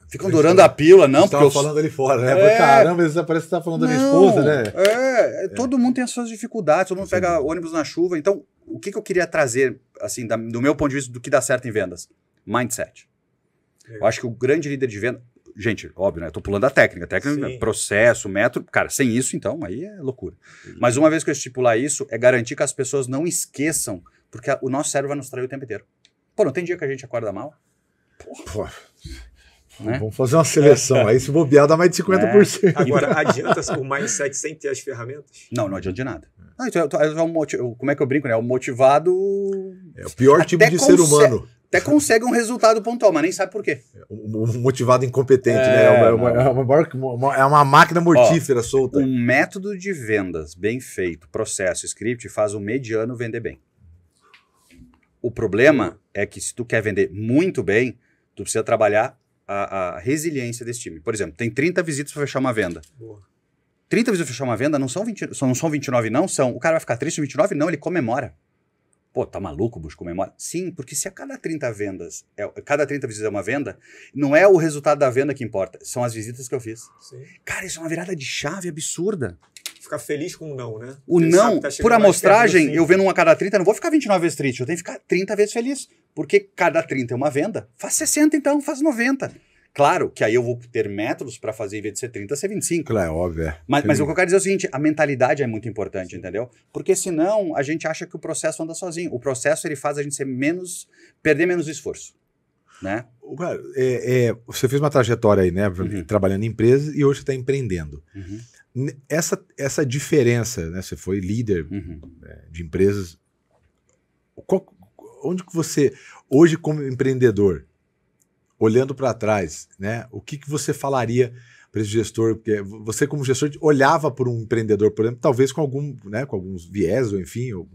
Ficam durando tá- a pílula, não. Porque eu falando ali fora, né? É... Caramba, isso parece que você tá falando não, da minha esposa, né? É, é, é, todo mundo tem as suas dificuldades, todo mundo pega ônibus na chuva. Então, o que, que eu queria trazer, assim, da, do meu ponto de vista, do que dá certo em vendas? Mindset. É. Eu acho que o grande líder de venda. Gente, óbvio, né? Eu tô pulando a técnica. A técnica, Sim. processo, método. Cara, sem isso, então, aí é loucura. Sim. Mas uma vez que eu estipular isso, é garantir que as pessoas não esqueçam, porque a, o nosso cérebro vai nos trair o tempo inteiro. Pô, não tem dia que a gente acorda mal? Porra. Porra. Né? Vamos fazer uma seleção. Aí se bobear, dá mais de 50%. É. Agora, adianta o mindset sem ter as ferramentas? Não, não adianta de nada. Ah, então, como é que eu brinco, né? O motivado. É o pior tipo de ser humano. Até consegue um resultado pontual, mas nem sabe por quê. O motivado incompetente, né? é, né? É uma, é, uma, é uma, máquina mortífera Ó, solta. Um método de vendas bem feito, processo, script, faz o mediano vender bem. O problema é que se tu quer vender muito bem, tu precisa trabalhar a, a resiliência desse time. Por exemplo, tem 30 visitas para fechar uma venda. Boa. 30 visitas para fechar uma venda não são, 20, não são 29, não. São, o cara vai ficar triste 29? Não, ele comemora. Pô, tá maluco, busco memória? Sim, porque se a cada 30 vendas, é, cada 30 visitas é uma venda, não é o resultado da venda que importa, são as visitas que eu fiz. Sim. Cara, isso é uma virada de chave absurda. Ficar feliz com o não, né? O Ele não, tá por amostragem, eu vendo uma a cada 30, não vou ficar 29 vezes triste, eu tenho que ficar 30 vezes feliz. Porque cada 30 é uma venda. Faz 60 então, faz 90. Claro que aí eu vou ter métodos para fazer, em vez de ser 30, ser 25. Claro, é óbvio. É. Mas, mas o que eu quero dizer é o seguinte, a mentalidade é muito importante, Sim. entendeu? Porque senão a gente acha que o processo anda sozinho. O processo ele faz a gente ser menos, perder menos esforço, né? Cara, é, é, você fez uma trajetória aí, né? Uhum. Trabalhando em empresas e hoje está empreendendo. Uhum. Essa, essa diferença, né? Você foi líder uhum. É, de empresas. Qual, onde que você, hoje como empreendedor, olhando para trás, né? O que, que você falaria para esse gestor? Porque você, como gestor, olhava por um empreendedor, por exemplo, talvez com algum, né, com alguns viés, ou enfim. Ou...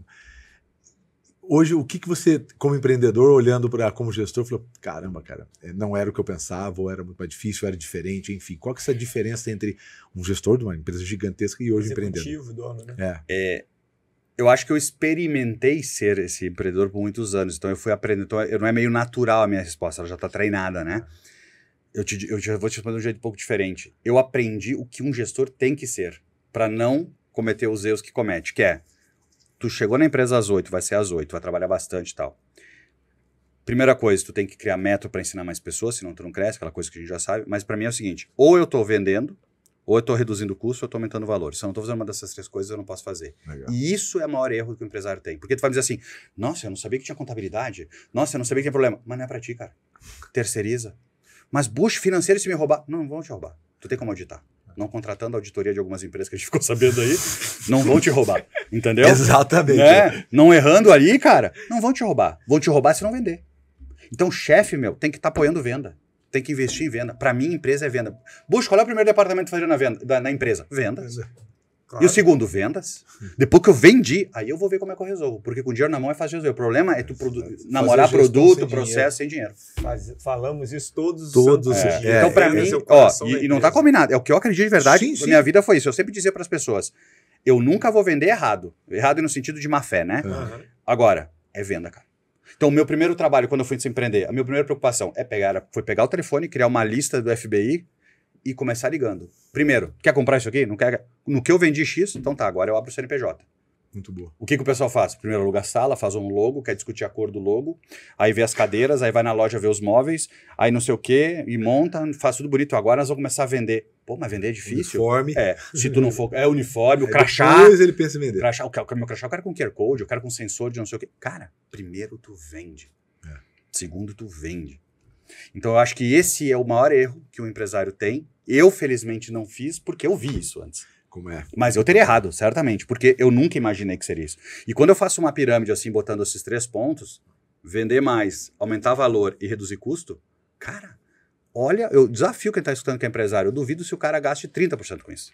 Hoje, o que, que você, como empreendedor, olhando para como gestor, falou: caramba, cara, é, não era o que eu pensava, ou era muito mais difícil, ou era diferente, enfim. Qual que é essa diferença entre um gestor de uma empresa gigantesca e hoje empreendedor? dono, né? É. é eu acho que eu experimentei ser esse empreendedor por muitos anos. Então eu fui aprendendo. Então eu, não é meio natural a minha resposta, ela já está treinada, né? Eu, te, eu te, vou te responder de um jeito um pouco diferente. Eu aprendi o que um gestor tem que ser para não cometer os erros que comete, que é tu chegou na empresa às 8, vai ser às 8, vai trabalhar bastante e tal. Primeira coisa, tu tem que criar método para ensinar mais pessoas, senão tu não cresce, aquela coisa que a gente já sabe. Mas para mim é o seguinte, ou eu estou vendendo, ou eu estou reduzindo o custo ou eu estou aumentando o valor. Se eu não estou fazendo uma dessas três coisas, eu não posso fazer. Legal. E isso é o maior erro que o empresário tem. Porque tu vai dizer assim, nossa, eu não sabia que tinha contabilidade. Nossa, eu não sabia que tinha problema. Mas não é para ti, cara. Terceiriza. Mas bucho financeiro, se me roubar... Não, não vão te roubar. Tu tem como auditar não contratando a auditoria de algumas empresas que a gente ficou sabendo aí, não vão te roubar. Entendeu? Exatamente. Né? Não errando ali, cara, não vão te roubar. Vão te roubar se não vender. Então, chefe, meu, tem que estar tá apoiando venda tem que investir em venda. Para mim, empresa é venda. Busca, qual é o primeiro departamento fazendo na venda da, na empresa? Vendas. Claro. É. E o segundo, vendas. Hum. Depois que eu vendi, aí eu vou ver como é que eu resolvo. Porque com dinheiro na mão é fácil resolver. O problema é tu namorar produto, sem processo sem dinheiro. Mas falamos isso todos, todos os é, dias. É. Então, para é. mim, é ó, e, e, não tá combinado. É o que eu acredito de verdade. Sim, sim. Minha vida foi isso. Eu sempre dizia para as pessoas: eu nunca vou vender errado. Errado no sentido de má fé, né? Uhum. Agora, é venda, cara. Então, o meu primeiro trabalho, quando eu fui desempreender, a minha primeira preocupação é pegar, foi pegar o telefone, criar uma lista do FBI e começar ligando. Primeiro, quer comprar isso aqui? Não quer? No que eu vendi X, então tá, agora eu abro o CNPJ. Muito boa. O que, que o pessoal faz? Primeiro a sala, faz um logo, quer discutir a cor do logo, aí vê as cadeiras, aí vai na loja ver os móveis, aí não sei o quê, e monta, faz tudo bonito. Agora nós vamos começar a vender. Pô, mas vender é difícil. Uniforme. É. Se tu não for. É uniforme, o crachá. Depois ele pensa em vender. Crachá, o, é é meu crachá, eu quero com QR Code, eu quero com sensor de não sei o quê. Cara, primeiro tu vende. É. Segundo, tu vende. Então eu acho que esse é o maior erro que o um empresário tem. Eu, felizmente, não fiz porque eu vi isso antes. Como é? Mas eu teria errado, certamente, porque eu nunca imaginei que seria isso. E quando eu faço uma pirâmide assim, botando esses três pontos, vender mais, aumentar valor e reduzir custo, cara, Olha, eu desafio quem está escutando que é empresário, eu duvido se o cara gaste 30% com isso.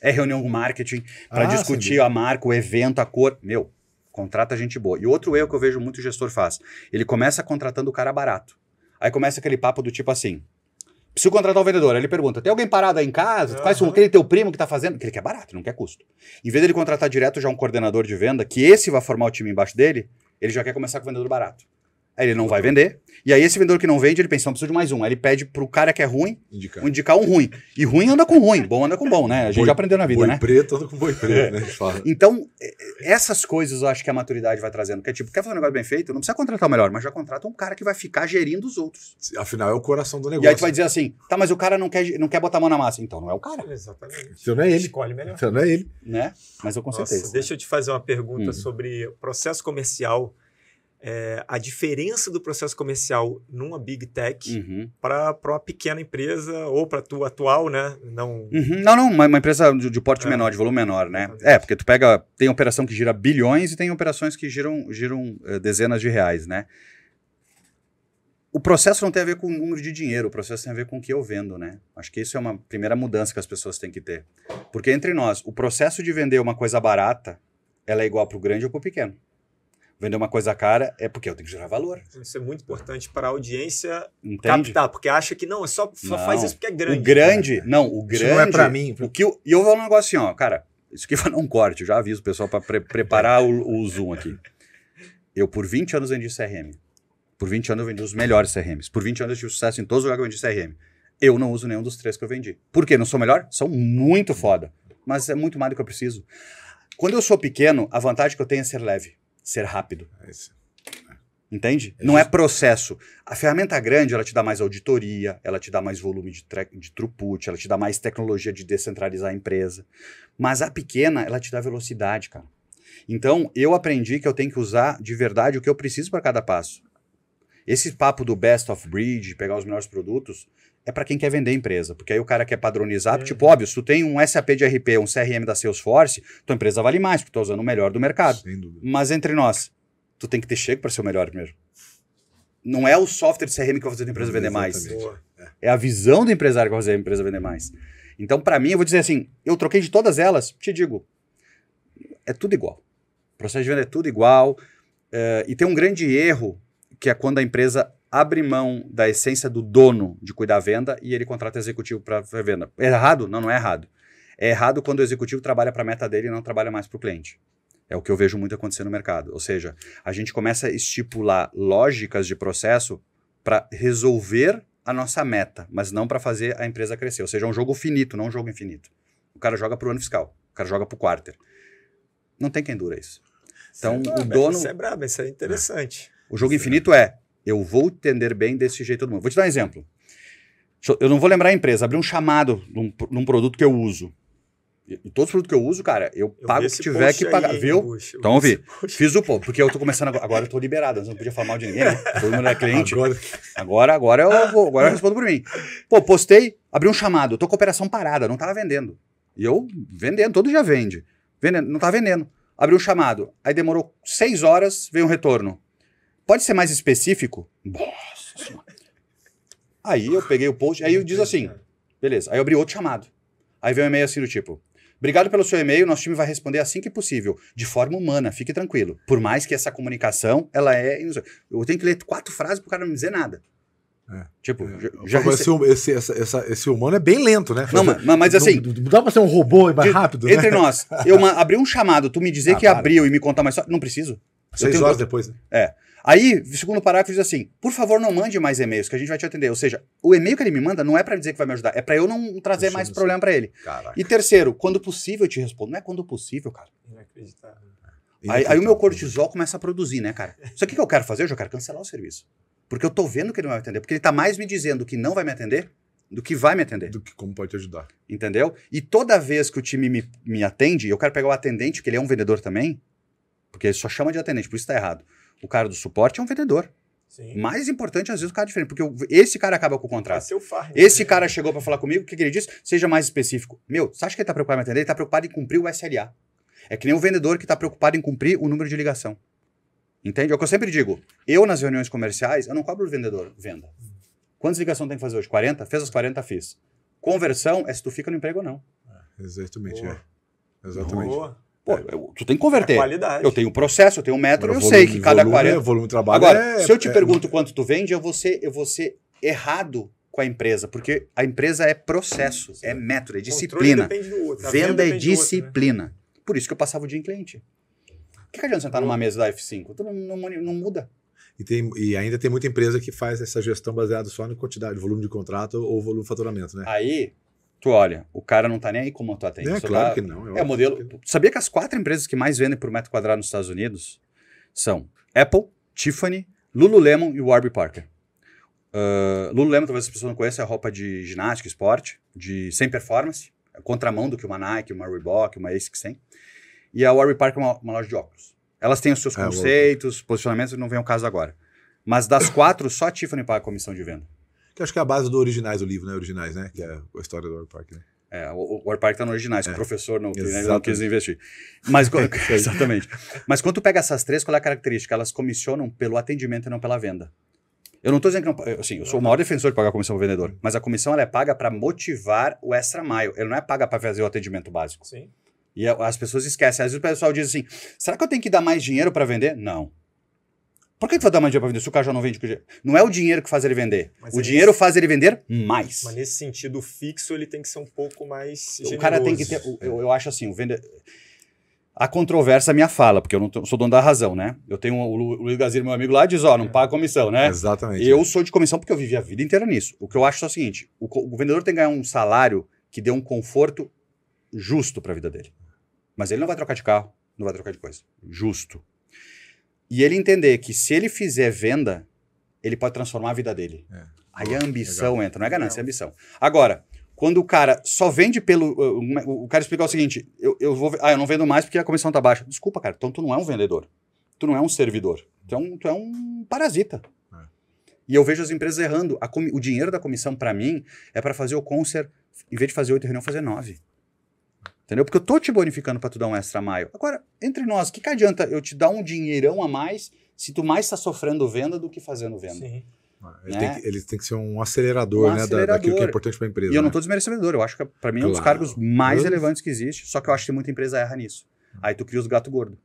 É reunião com marketing para ah, discutir a marca, o evento, a cor. Meu, contrata gente boa. E outro erro que eu vejo muito o gestor faz, ele começa contratando o cara barato. Aí começa aquele papo do tipo assim, preciso contratar o um vendedor. Aí ele pergunta: tem alguém parado aí em casa? Uhum. Faz um, aquele teu primo que tá fazendo? Que ele quer barato, não quer custo. Em vez dele contratar direto já um coordenador de venda, que esse vai formar o time embaixo dele, ele já quer começar com o vendedor barato. Aí ele não vai vender. E aí esse vendedor que não vende, ele pensa, não precisa de mais um. Aí ele pede pro cara que é ruim, indicar, indicar um ruim. E ruim anda com ruim, bom anda com bom, né? A gente boi, já aprendeu na vida, boi né? Boi preto anda com boi preto, né? É. Então, é, essas coisas eu acho que a maturidade vai trazendo. Que é tipo, quer fazer um negócio bem feito? Não precisa contratar o melhor, mas já contrata um cara que vai ficar gerindo os outros. Afinal, é o coração do negócio. E aí tu vai dizer assim, tá, mas o cara não quer, não quer botar a mão na massa. Então não é o cara. Exatamente. Então não é ele. Escolhe melhor. Então não é ele. Né? Mas eu com Nossa, certeza. Deixa né? eu te fazer uma pergunta hum. sobre processo comercial é, a diferença do processo comercial numa big tech uhum. para uma pequena empresa ou para a tua atual, né? Não, uhum. não, não uma, uma, empresa de, de porte é. menor, de volume menor, né? É, porque tu pega, tem operação que gira bilhões e tem operações que giram, giram eh, dezenas de reais, né? O processo não tem a ver com o número de dinheiro, o processo tem a ver com o que eu vendo, né? Acho que isso é uma primeira mudança que as pessoas têm que ter. Porque entre nós, o processo de vender uma coisa barata, ela é igual para o grande ou para o pequeno vender uma coisa cara, é porque eu tenho que gerar valor. Isso é muito importante para a audiência Entende? captar, porque acha que não, é só, não. faz isso porque é grande. O grande, cara. É. não, o grande. Isso não é para mim. O que eu, e eu vou um negócio assim, ó, cara, isso aqui vai dar um corte, já aviso o pessoal para pre preparar o, o Zoom aqui. Eu, por 20 anos, vendi CRM. Por 20 anos eu vendi os melhores CRMs. Por 20 anos eu tive sucesso em todos os lugares que eu vendi CRM. Eu não uso nenhum dos três que eu vendi. Por quê? Não sou melhor? São muito foda. Mas é muito mais do que eu preciso. Quando eu sou pequeno, a vantagem que eu tenho é ser leve ser rápido. É é. Entende? É Não é processo. A ferramenta grande, ela te dá mais auditoria, ela te dá mais volume de, de throughput, ela te dá mais tecnologia de descentralizar a empresa. Mas a pequena, ela te dá velocidade, cara. Então, eu aprendi que eu tenho que usar de verdade o que eu preciso para cada passo. Esse papo do best of breed, pegar os melhores produtos, é para quem quer vender a empresa, porque aí o cara quer padronizar, é. tipo, óbvio, se tu tem um SAP de RP, um CRM da Salesforce, tua empresa vale mais, porque tu tá usando o melhor do mercado. Mas entre nós, tu tem que ter chego para ser o melhor mesmo. Não é o software de CRM que vai fazer a empresa vender mais. É a visão do empresário que vai fazer a empresa vender mais. Então, para mim, eu vou dizer assim, eu troquei de todas elas, te digo, é tudo igual. O processo de venda é tudo igual. Uh, e tem um grande erro, que é quando a empresa abre mão da essência do dono de cuidar da venda e ele contrata executivo para venda. É errado? Não, não é errado. É errado quando o executivo trabalha para a meta dele e não trabalha mais para o cliente. É o que eu vejo muito acontecer no mercado. Ou seja, a gente começa a estipular lógicas de processo para resolver a nossa meta, mas não para fazer a empresa crescer. Ou seja, é um jogo finito, não um jogo infinito. O cara joga para o ano fiscal, o cara joga para o quarter. Não tem quem dura isso. Então, é o dono. Isso é brabo, isso é, é. interessante. É. O jogo isso é infinito é. é eu vou entender bem desse jeito do mundo. Vou te dar um exemplo. Eu não vou lembrar a empresa, abri um chamado num, num produto que eu uso. E todos os produtos que eu uso, cara, eu, eu pago o que tiver que pagar, aí, viu? então, ouvi. Fiz o post, porque eu tô começando agora, agora eu tô liberado, não podia falar mal de ninguém, né? Todo mundo é cliente. Agora, agora, eu vou, agora eu respondo por mim. Pô, postei, abri um chamado, tô com a operação parada, não tava vendendo. E eu vendendo, todo dia vende. Vendendo, não tava vendendo. Abri um chamado, aí demorou seis horas, veio um retorno. Pode ser mais específico? Nossa senhora. Aí eu peguei o post, aí eu diz assim, beleza. Aí eu abri outro chamado. Aí veio um e-mail assim do tipo, Obrigado pelo seu e-mail, nosso time vai responder assim que possível, de forma humana, fique tranquilo. Por mais que essa comunicação, ela é... Eu tenho que ler quatro frases pro cara não me dizer nada. É. Tipo, é. já esse, esse, essa, esse, humano é bem lento, né? Não, mas, mas assim. Não, dá pra ser um robô e mais rápido? né? Entre nós, eu abri um chamado, tu me dizer ah, que para. abriu e me contar mais só. Não preciso. Seis horas depois, né? É. Aí, segundo parágrafo, diz assim: por favor, não mande mais e-mails, que a gente vai te atender. Ou seja, o e-mail que ele me manda não é para dizer que vai me ajudar, é para eu não trazer mais problema para ele. Caraca. E terceiro, quando possível, eu te respondo. Não é quando possível, cara. Inacreditável. Aí, aí o meu cortisol começa a produzir, né, cara? Isso aqui que eu quero fazer, eu já quero cancelar o serviço. Porque eu tô vendo que ele não vai me atender. Porque ele tá mais me dizendo que não vai me atender do que vai me atender. Do que como pode te ajudar. Entendeu? E toda vez que o time me, me atende, eu quero pegar o atendente, que ele é um vendedor também, porque ele só chama de atendente, por isso tá errado. O cara do suporte é um vendedor. Sim. Mais importante, às vezes, o cara é diferente, porque esse cara acaba com o contrato. É farm, né? esse né? cara chegou para falar comigo, o que, que, ele disse? Seja mais específico. Meu, você acha que ele tá preocupado em atender? Ele tá preocupado em cumprir o SLA. É que nem o vendedor que tá preocupado em cumprir o número de ligação. Entende? É o que eu sempre digo. Eu, nas reuniões comerciais, eu não cobro o vendedor venda. Quantas ligações tem que fazer hoje? 40? Fez as 40, fiz. Conversão é se tu fica no emprego ou não. É, exatamente, Boa. é. Exatamente. Boa. Pô, é. eu, tu tem que converter. É qualidade. Eu tenho um processo, eu tenho um método, eu volume, sei que cada volume, 40. Volume de trabalho Agora, é, se eu te é, pergunto quanto tu vende, eu vou ser, eu vou ser errado com a empresa, porque a empresa é processo, Sim. é método, é disciplina. Outro, venda, é disciplina. Outro, né? Por isso que eu passava o dia em cliente. Por que, que adianta sentar numa mesa da F5? Tu não, não, não muda. E, tem, e, ainda tem muita empresa que faz essa gestão baseada só na quantidade, volume de contrato ou volume de faturamento, né? Aí, Tu olha, o cara não tá nem aí como tu atende. É, claro tá, que não. É, é o modelo. Que... Sabia que as quatro empresas que mais vendem por metro quadrado nos Estados Unidos são Apple, Tiffany, Lululemon e Warby Parker. Uh, Lululemon, talvez as pessoas não conheçam, é roupa de ginástica, esporte, de sem performance, é contramão do que uma Nike, uma Reebok, uma ASICS tem. E a Warby Parker é uma, uma, loja de óculos. Elas têm os seus é conceitos, posicionamentos, não vem ao caso agora. Mas das quatro, só a Tiffany paga a comissão de venda. Que acho que é a base do Originais, o livro, né? Originais, né? Que é a história do War Park, né? É, o, War Park tá no Originais, é. o professor não, né, não quis investir. Mas, é exatamente. Mas quando tu pega essas três, qual é a característica? Elas comissionam pelo atendimento e não pela venda. Eu não estou dizendo que não. Assim, eu sou o maior defensor de pagar a comissão ao vendedor, mas a comissão ela é paga para motivar o extra maio Ele não é paga para fazer o atendimento básico. Sim. E as pessoas esquecem. Às vezes o pessoal diz assim: será que eu tenho que dar mais dinheiro para vender? Não. Por que tu vai dar mais dinheiro para vender se o cara já não vende? Não é o dinheiro que faz ele vender. Mas o é dinheiro faz ele vender mais. Mas nesse sentido fixo, ele tem que ser um pouco mais. Generoso. O cara tem que ter. Eu, eu acho assim, o vender. A controvérsia minha fala, porque eu não sou dono da razão, né? Eu tenho o Luiz Gazir, meu amigo lá, diz: ó, oh, não é. paga comissão, né? Exatamente. Eu é. sou de comissão porque eu vivi a vida inteira nisso. O que eu acho é o seguinte: o, o vendedor tem que ganhar um salário que dê um conforto justo para a vida dele. Mas ele não vai trocar de carro, não vai trocar de coisa. Justo. E ele entender que se ele fizer venda, ele pode transformar a vida dele. É. Aí a ambição Legal. entra, não é ganância, é ambição. Agora, quando o cara só vende pelo. O é, cara explicar o seguinte: eu, eu vou. Ah, eu não vendo mais porque a comissão tá baixa. Desculpa, cara, então tu não é um vendedor. Tu não é um servidor. Tu é um, tu é um parasita. É. E eu vejo as empresas errando. o dinheiro da comissão, para mim, é para fazer o concert, em vez de fazer oito reuniões, fazer nove. Entendeu? Porque eu tô te bonificando para tu dar um extra maio. Agora, entre nós, o que, que adianta eu te dar um dinheirão a mais se tu mais está sofrendo venda do que fazendo venda? Sim. Ah, ele, né? tem que, ele, tem que, ser um acelerador, um né, Da, daquilo que é importante para a empresa. E né? eu não estou né? desmerecedor, eu acho que é, para mim é um dos cargos mais uhum. relevantes que existe, só que eu acho que muita empresa erra nisso. Uhum. Aí tu cria os gato gordo.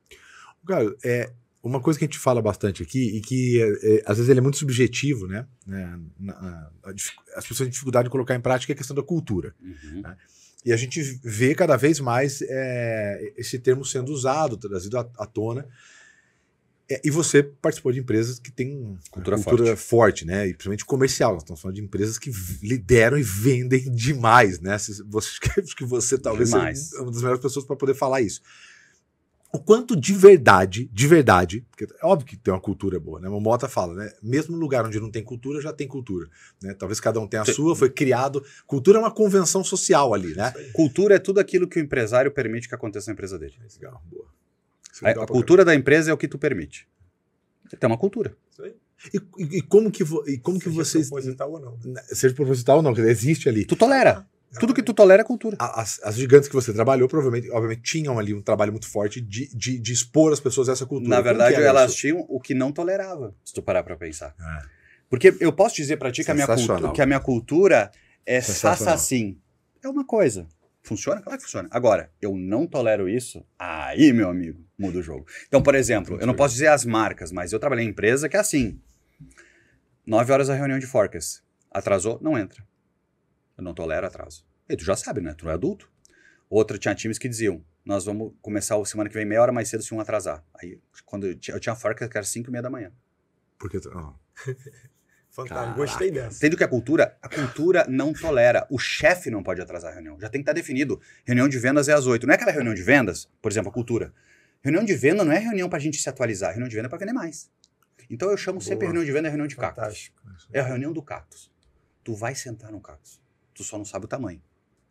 Cara, é uma coisa que a gente fala bastante aqui e que é, é, às vezes ele é muito subjetivo, né? É, na, na, a, as pessoas têm dificuldade de colocar em prática é a questão da cultura. Uhum. Né? E a gente vê cada vez mais é, esse termo sendo usado, trazido à, à tona. É, e você participou de empresas que têm cultura, cultura forte. forte. né? E principalmente comercial. Nós estamos falando de empresas que lideram e vendem demais, né? Você, acho que você talvez seja uma das melhores pessoas para poder falar isso o quanto de verdade, de verdade, porque é óbvio que tem uma cultura boa, né? O Mota fala, né? Mesmo lugar onde não tem cultura, já tem cultura. Né? Talvez cada um tenha a sua, foi criado. Cultura é uma convenção social ali, né? Cultura é tudo aquilo que o empresário permite que aconteça na empresa dele. Legal, boa. É a, a cultura da empresa é o que tu permite. Tem uma cultura. Isso aí. E, e, e como que, vo, e como seja que vocês. Né? Seja proposital ou não. Seja proposital ou não, existe ali. Tu tolera. Tudo que tu tolera é cultura. As, as, gigantes que você trabalhou, provavelmente, obviamente, tinham ali um trabalho muito forte de, de, de expor as pessoas a essa cultura. Na verdade, elas isso? tinham o que não tolerava, se tu parar pra pensar. É. Porque eu posso dizer pra ti que a minha, cultu que a minha cultura é assassin. É uma coisa. Funciona? Claro que funciona. Agora, eu não tolero isso, aí, meu amigo, muda o jogo. Então, por exemplo, eu não posso dizer as marcas, mas eu trabalhei em empresa que é assim. nove horas a reunião de forecast. Atrasou, não entra. Eu não tolero atraso. E tu já sabe, né? Tu não é adulto. Outra, tinha times que diziam, nós vamos começar a semana que vem meia hora mais cedo se um atrasar. Aí, quando eu tinha, eu tinha forca que era 5 e meia da manhã. Porque... Oh. Fantástico, gostei dessa. Entendo que a cultura, a cultura não tolera. O chefe não pode atrasar a reunião. Já tem que estar tá definido. Reunião de vendas é às 8. Não é aquela reunião de vendas, por exemplo, a cultura. Reunião de venda não é reunião para a gente se atualizar. Reunião de venda é para vender mais. Então eu chamo Boa. sempre reunião de venda é reunião de Fantástico. cactos. É a reunião do cactus. Tu vai sentar no cactus. Tu só não sabe o tamanho.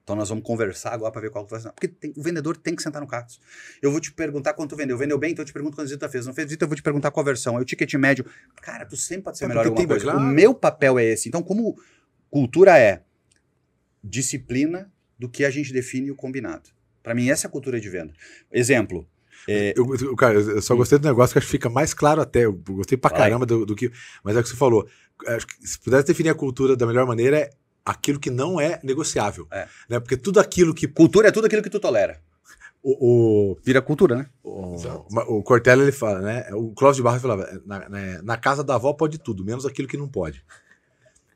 Então nós vamos conversar agora para ver qual que vai ser. Porque tem, o vendedor tem que sentar no carro Eu vou te perguntar quanto vendeu. Vendeu bem, então eu te pergunto quantas visitas fez. Não fez visita, eu vou te perguntar qual a versão. Aí é o ticket médio. Cara, tu sempre pode ser melhor em coisa. Claro. O meu papel é esse. Então, como cultura é disciplina do que a gente define o combinado. Para mim, essa é a cultura de venda. Exemplo. É... Eu, eu, cara, eu só hum. gostei do negócio que acho que fica mais claro até. Eu gostei pra Vai. caramba do, do, que. Mas é o que você falou. se pudesse definir a cultura da melhor maneira, é aquilo que não é negociável. É. Né? Porque tudo aquilo que. Cultura é tudo aquilo que tu tolera. O, o, Vira cultura, né? O, o Cortella, ele fala, né? O Clóvis de Barros falava, na, né, na, casa da avó pode tudo, menos aquilo que não pode.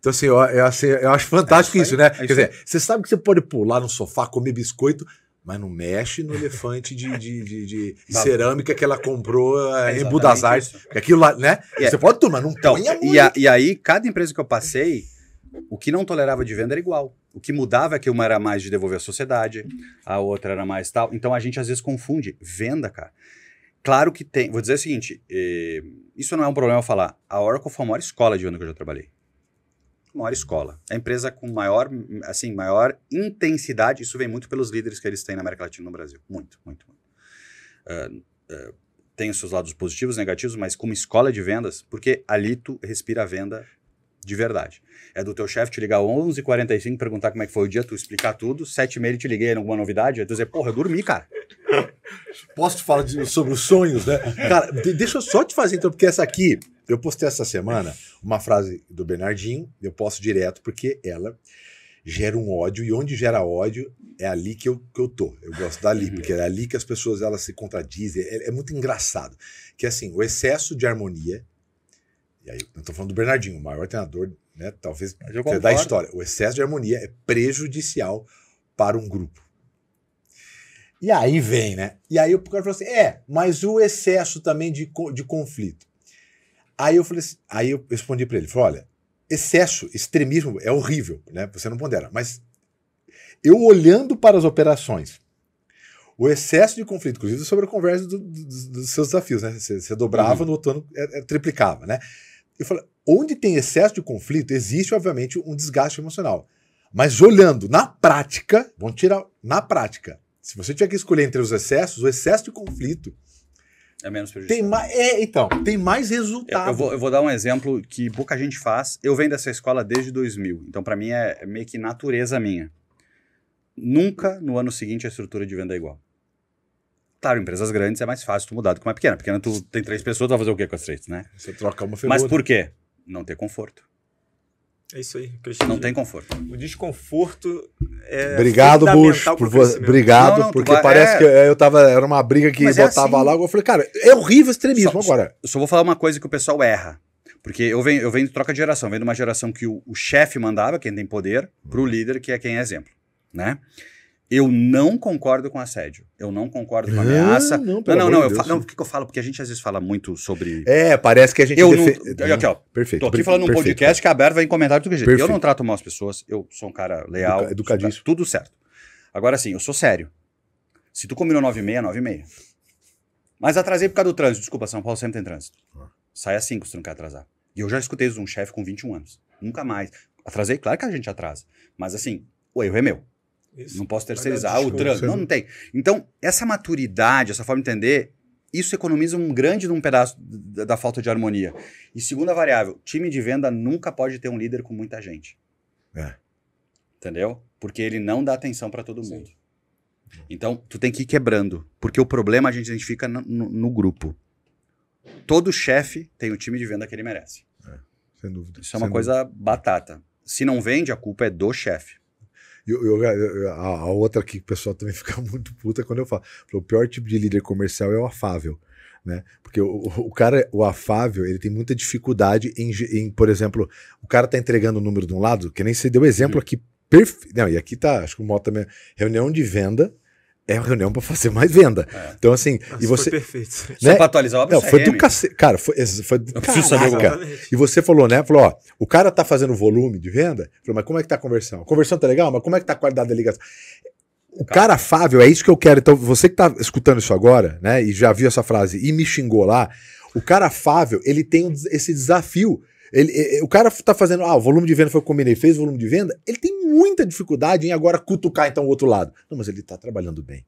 Então, assim, eu, eu, assim, eu acho fantástico é isso, aí, né? É isso Quer dizer, você sabe que você pode pular no sofá, comer biscoito, mas não mexe no elefante de, de, de, de cerâmica que ela comprou eh, é em Budas Artes. Aquilo lá, né? Yeah. É. Você pode tomar, não então, põe a mão. E, a, e aí, cada empresa que eu passei o que não tolerava de venda era igual. O que mudava é que uma era mais de devolver à sociedade, a outra era mais tal. Então a gente às vezes confunde venda, cara. Claro que tem. Vou dizer o seguinte: eh, isso não é um problema falar. A Oracle foi a maior escola de venda que eu já trabalhei. maior escola. É a empresa com maior, assim, maior intensidade. Isso vem muito pelos líderes que eles têm na América Latina e no Brasil. Muito, muito, muito. Uh, uh, tem os seus lados positivos, negativos, mas como escola de vendas, porque ali tu respira a venda de verdade. É do teu chefe te ligar 11h45, perguntar como é que foi o dia, tu explicar tudo, 7h30 ele te liguei alguma novidade, aí tu dizer, porra, eu dormi, cara. Posso te falar de, sobre os sonhos, né? Cara, de, deixa eu só te fazer então, porque essa aqui, eu postei essa semana uma frase do Bernardinho, eu posto direto, porque ela gera um ódio, e onde gera ódio é ali que eu, que eu tô. Eu gosto dali, porque é ali que as pessoas elas se contradizem. É, é muito engraçado. Que assim, o excesso de harmonia e aí, eu estou falando do Bernardinho, o maior treinador, né, talvez, da história. O excesso de harmonia é prejudicial para um grupo. E aí vem, né? E aí o cara falou assim: é, mas o excesso também de, de conflito. Aí eu falei assim, aí eu respondi para ele: falou, olha, excesso, extremismo é horrível, né? Você não pondera. Mas eu olhando para as operações, o excesso de conflito, inclusive sobre a conversa do, do, dos seus desafios, né? Você, dobrava, uhum. no outono é, é, triplicava, né? eu falei, onde tem excesso de conflito, existe, obviamente, um desgaste emocional. Mas olhando na prática, vamos tirar na prática. Se você tiver que escolher entre os excessos, o excesso de conflito. É menos prejudicial. Tem mais, é, então, tem mais resultado. Eu, eu, vou, eu, vou, dar um exemplo que pouca gente faz. Eu venho dessa escola desde 2000, então para mim é meio que natureza minha. Nunca no ano seguinte a estrutura de venda é igual. Claro, empresas grandes é mais fácil tu mudar do que uma pequena. Pequena, tu tem três pessoas, tu vai fazer o quê com as três, né? Você troca uma figura. Mas né? por quê? Não ter conforto. É isso aí. Cristian. Não tem conforto. O desconforto é. Obrigado, Bush. Por Obrigado, não, não, porque vai... parece é... que eu tava. Era uma briga que Mas é botava é assim. lá. Eu falei, cara, é horrível extremismo só, agora. Só, só vou falar uma coisa que o pessoal erra. Porque eu venho, eu venho de troca de geração. Eu venho de uma geração que o, o chefe mandava, quem tem poder, pro uhum. líder, que é quem é exemplo. Né? Eu não concordo com assédio. Eu não concordo com ameaça. Ah, não, não, não, não, eu falo, não. que, eu falo? Porque a gente às vezes fala muito sobre. É, parece que a gente. Eu defe... não. Aqui, ó. Perfeito. Tô aqui falando num podcast que é a Berta vai comentar tudo que jeito. Eu não trato mal as pessoas. Eu sou um cara leal. Educa educadíssimo. Tudo certo. Agora sim, eu sou sério. Se tu combinou 9 e meia, 9 e meia. Mas atrasei por causa do trânsito. Desculpa, São Paulo sempre tem trânsito. Ah. Sai às 5 se tu não quer atrasar. E eu já escutei isso de um chefe com 21 anos. Nunca mais. Atrasei? Claro que a gente atrasa. Mas assim, o erro é meu. Isso. Não posso terceirizar. Ah, o tranco, Não, não tem. Então, essa maturidade, essa forma de entender, isso economiza um grande num pedaço da, da falta de harmonia. E segunda variável, time de venda nunca pode ter um líder com muita gente. É. Entendeu? Porque ele não dá atenção para todo Sim. mundo. Então, tu tem que ir quebrando. Porque o problema a gente identifica no, no, no grupo. Todo chefe tem o time de venda que ele merece. É, sem dúvida. Isso é uma coisa batata. Se não vende, a culpa é do chefe. Eu, eu, a, a, outra que o pessoal também fica muito puta quando eu falo. O pior tipo de líder comercial é o afável. Né? Porque o, o cara, o afável, ele tem muita dificuldade em, em, por exemplo, o cara tá entregando o número de um lado, que nem você deu exemplo aqui, perfe... não, e aqui tá, acho que o moto também, reunião de venda, é reunião para fazer mais venda. É. Então, assim, Nossa, ah, e você. Foi perfeito. Né? Só para atualizar, obra Não, foi do cacete. Cara, foi. foi do... cacete. preciso saber o cara. E você falou, né? Falou, ó, o cara tá fazendo volume de venda. Falou, mas como é que tá a conversão? A conversão tá legal, mas como é que tá a qualidade da ligação? O cara. cara é isso que eu quero. Então, você que tá escutando isso agora, né, e já viu essa frase e me xingou lá, o cara Fábio ele tem esse desafio ele, ele, o cara tá fazendo, ah, o volume de venda foi o que eu combinei, fez o volume de venda, ele tem muita dificuldade em agora cutucar então o outro lado. Não, mas ele tá trabalhando bem.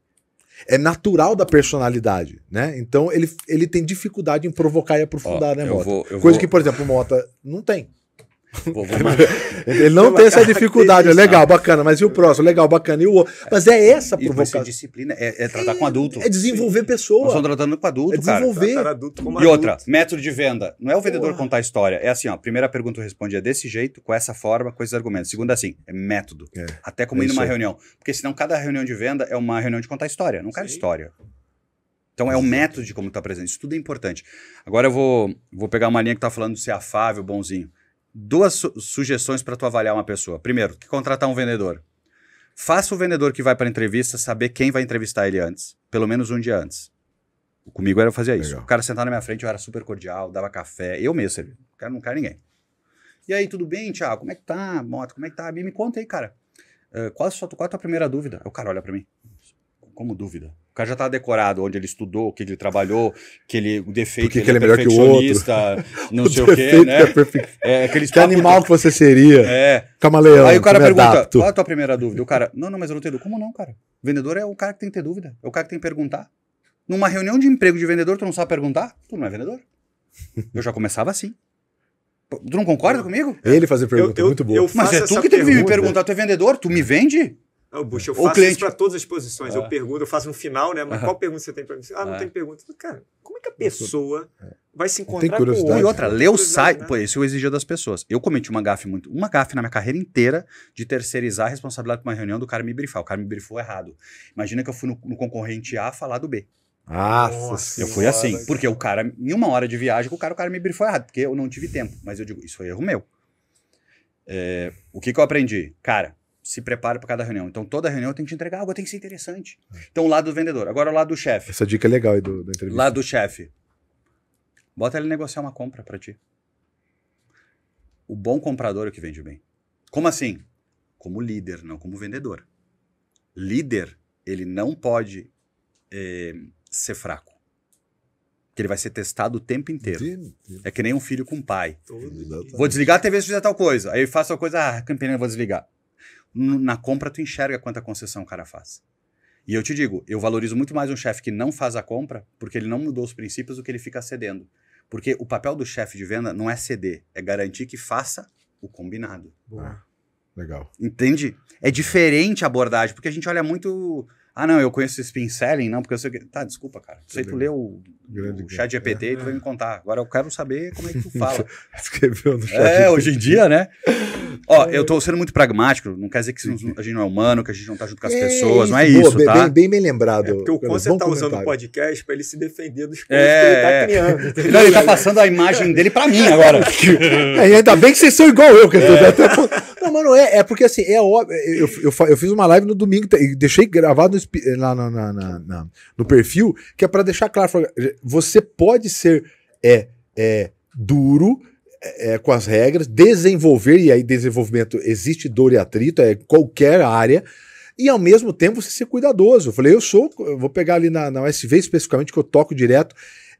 É natural da personalidade, né? Então ele, ele tem dificuldade em provocar e aprofundar, Ó, né, Mota? Vou, Coisa vou... que, por exemplo, o Mota não tem. ele não tem essa dificuldade, é legal, bacana, mas e o próximo? Legal, bacana, e o outro. Mas é essa provocação. disciplina, é, é tratar com adulto. É, é desenvolver pessoas. Nós estamos tratando com adulto, é desenvolver. cara. Adulto como e adulto. outra, método de venda. Não é o vendedor contar a história. É assim, ó. Primeira pergunta eu respondi é desse jeito, com essa forma, com esses argumentos. Segunda, assim, é método. É. Até como é ir numa reunião. Porque senão cada reunião de venda é uma reunião de contar história. Não quero história. Então é o método de como está presente. Isso tudo é importante. Agora eu vou, vou pegar uma linha que está falando de ser afável, bonzinho duas su sugestões para tu avaliar uma pessoa. Primeiro, que contratar um vendedor. Faça o vendedor que vai para entrevista saber quem vai entrevistar ele antes, pelo menos um dia antes. Comigo era eu fazia isso. Legal. O cara sentar na minha frente, eu era super cordial, dava café, eu mesmo servia. O cara não quer ninguém. E aí, tudo bem, Thiago? Como é que tá, moto? Como é que tá? Me, me conta aí, cara. Uh, qual, a sua, qual a tua primeira dúvida? O cara olha para mim. Como dúvida? cara já tá decorado onde ele estudou, o que ele trabalhou, que ele, o defeito que, ele, ele é, é melhor que o outro. não sei o quê, né? É, é aqueles que animal do... que você seria. É. Camaleão. Aí o cara pergunta: adapto. qual é a tua primeira dúvida? O cara, não, não, mas eu não tenho dúvida. Como não, cara? O vendedor é o cara que tem que ter dúvida, é o cara que tem que perguntar. Numa reunião de emprego de vendedor, tu não sabe perguntar? Tu não é vendedor. Eu já começava assim. Tu não concorda comigo? Ele fazer pergunta, eu, eu, muito boa. mas é tu que teve que me perguntar, tu é vendedor, tu me vende? Ah, o Bush, eu faço cliente... isso para todas as posições. Eu ah. pergunto, eu faço um final, né? Mas qual pergunta você tem para mim? Ah, não ah. tem pergunta. Cara, como é que a pessoa é. vai se encontrar com o né? E outra, lê o site. Pô, isso eu exigia das pessoas. Eu cometi uma gafe muito. Uma gafe na minha carreira inteira de terceirizar a responsabilidade para uma reunião do cara me brifar. O cara me brifou errado. Imagina que eu fui no, no concorrente A falar do B. Ah, eu fui assim. Cara. Porque o cara, em uma hora de viagem, o cara, o cara me brifou errado, porque eu não tive tempo. Mas eu digo, isso foi erro meu. É, o que, que eu aprendi? Cara, se prepare para cada reunião. Então, toda reunião tem que te entregar algo, tem que ser interessante. É. Então, o lado do vendedor. Agora, o lado do chefe. Essa dica é legal aí do, da entrevista. Lado do chefe. Bota ele negociar uma compra para ti. O bom comprador é o que vende bem. Como assim? Como líder, não como vendedor. Líder, ele não pode é, ser fraco. Que ele vai ser testado o tempo inteiro. É que nem um filho com um pai. vou desligar a TV se fizer tal coisa. Aí eu faço a coisa, ah, campeão, vou desligar na compra tu enxerga quanta concessão o cara faz. E eu te digo, eu valorizo muito mais um chefe que não faz a compra, porque ele não mudou os princípios, do que ele fica cedendo. Porque o papel do chefe de venda não é ceder, é garantir que faça o combinado. Ah, legal. Entende? É diferente a abordagem, porque a gente olha muito ah, não, eu conheço esse pinceling, não, porque eu sei que. Tá, desculpa, cara. Sei tu leu o, o chat GPT é. e tu vai me contar. Agora eu quero saber como é que tu fala. Escreveu no chat. É, hoje em dia, né? Ó, é. eu tô sendo muito pragmático, não quer dizer que a gente não é humano, que a gente não tá junto com as é pessoas, não é Boa, isso, tá? Bem, bem, bem lembrado. É porque o Conce tá comentário. usando o podcast pra ele se defender dos coisas é, que ele tá criando. Não, ele tá passando a imagem dele pra mim agora. é, ainda bem que vocês são igual eu, que é. eu tô Não, mano, é, é porque assim, é óbvio. Eu, eu, eu, eu fiz uma live no domingo e deixei gravado no no, eh, lá no, na, na, na, no perfil, que é para deixar claro: eh, você pode ser é, é, duro, é, é, com as regras, desenvolver, e aí desenvolvimento existe dor e atrito, é qualquer área, e ao mesmo tempo você ser cuidadoso. Eu falei, eu sou, eu vou pegar ali na, na USV especificamente, que eu toco direto,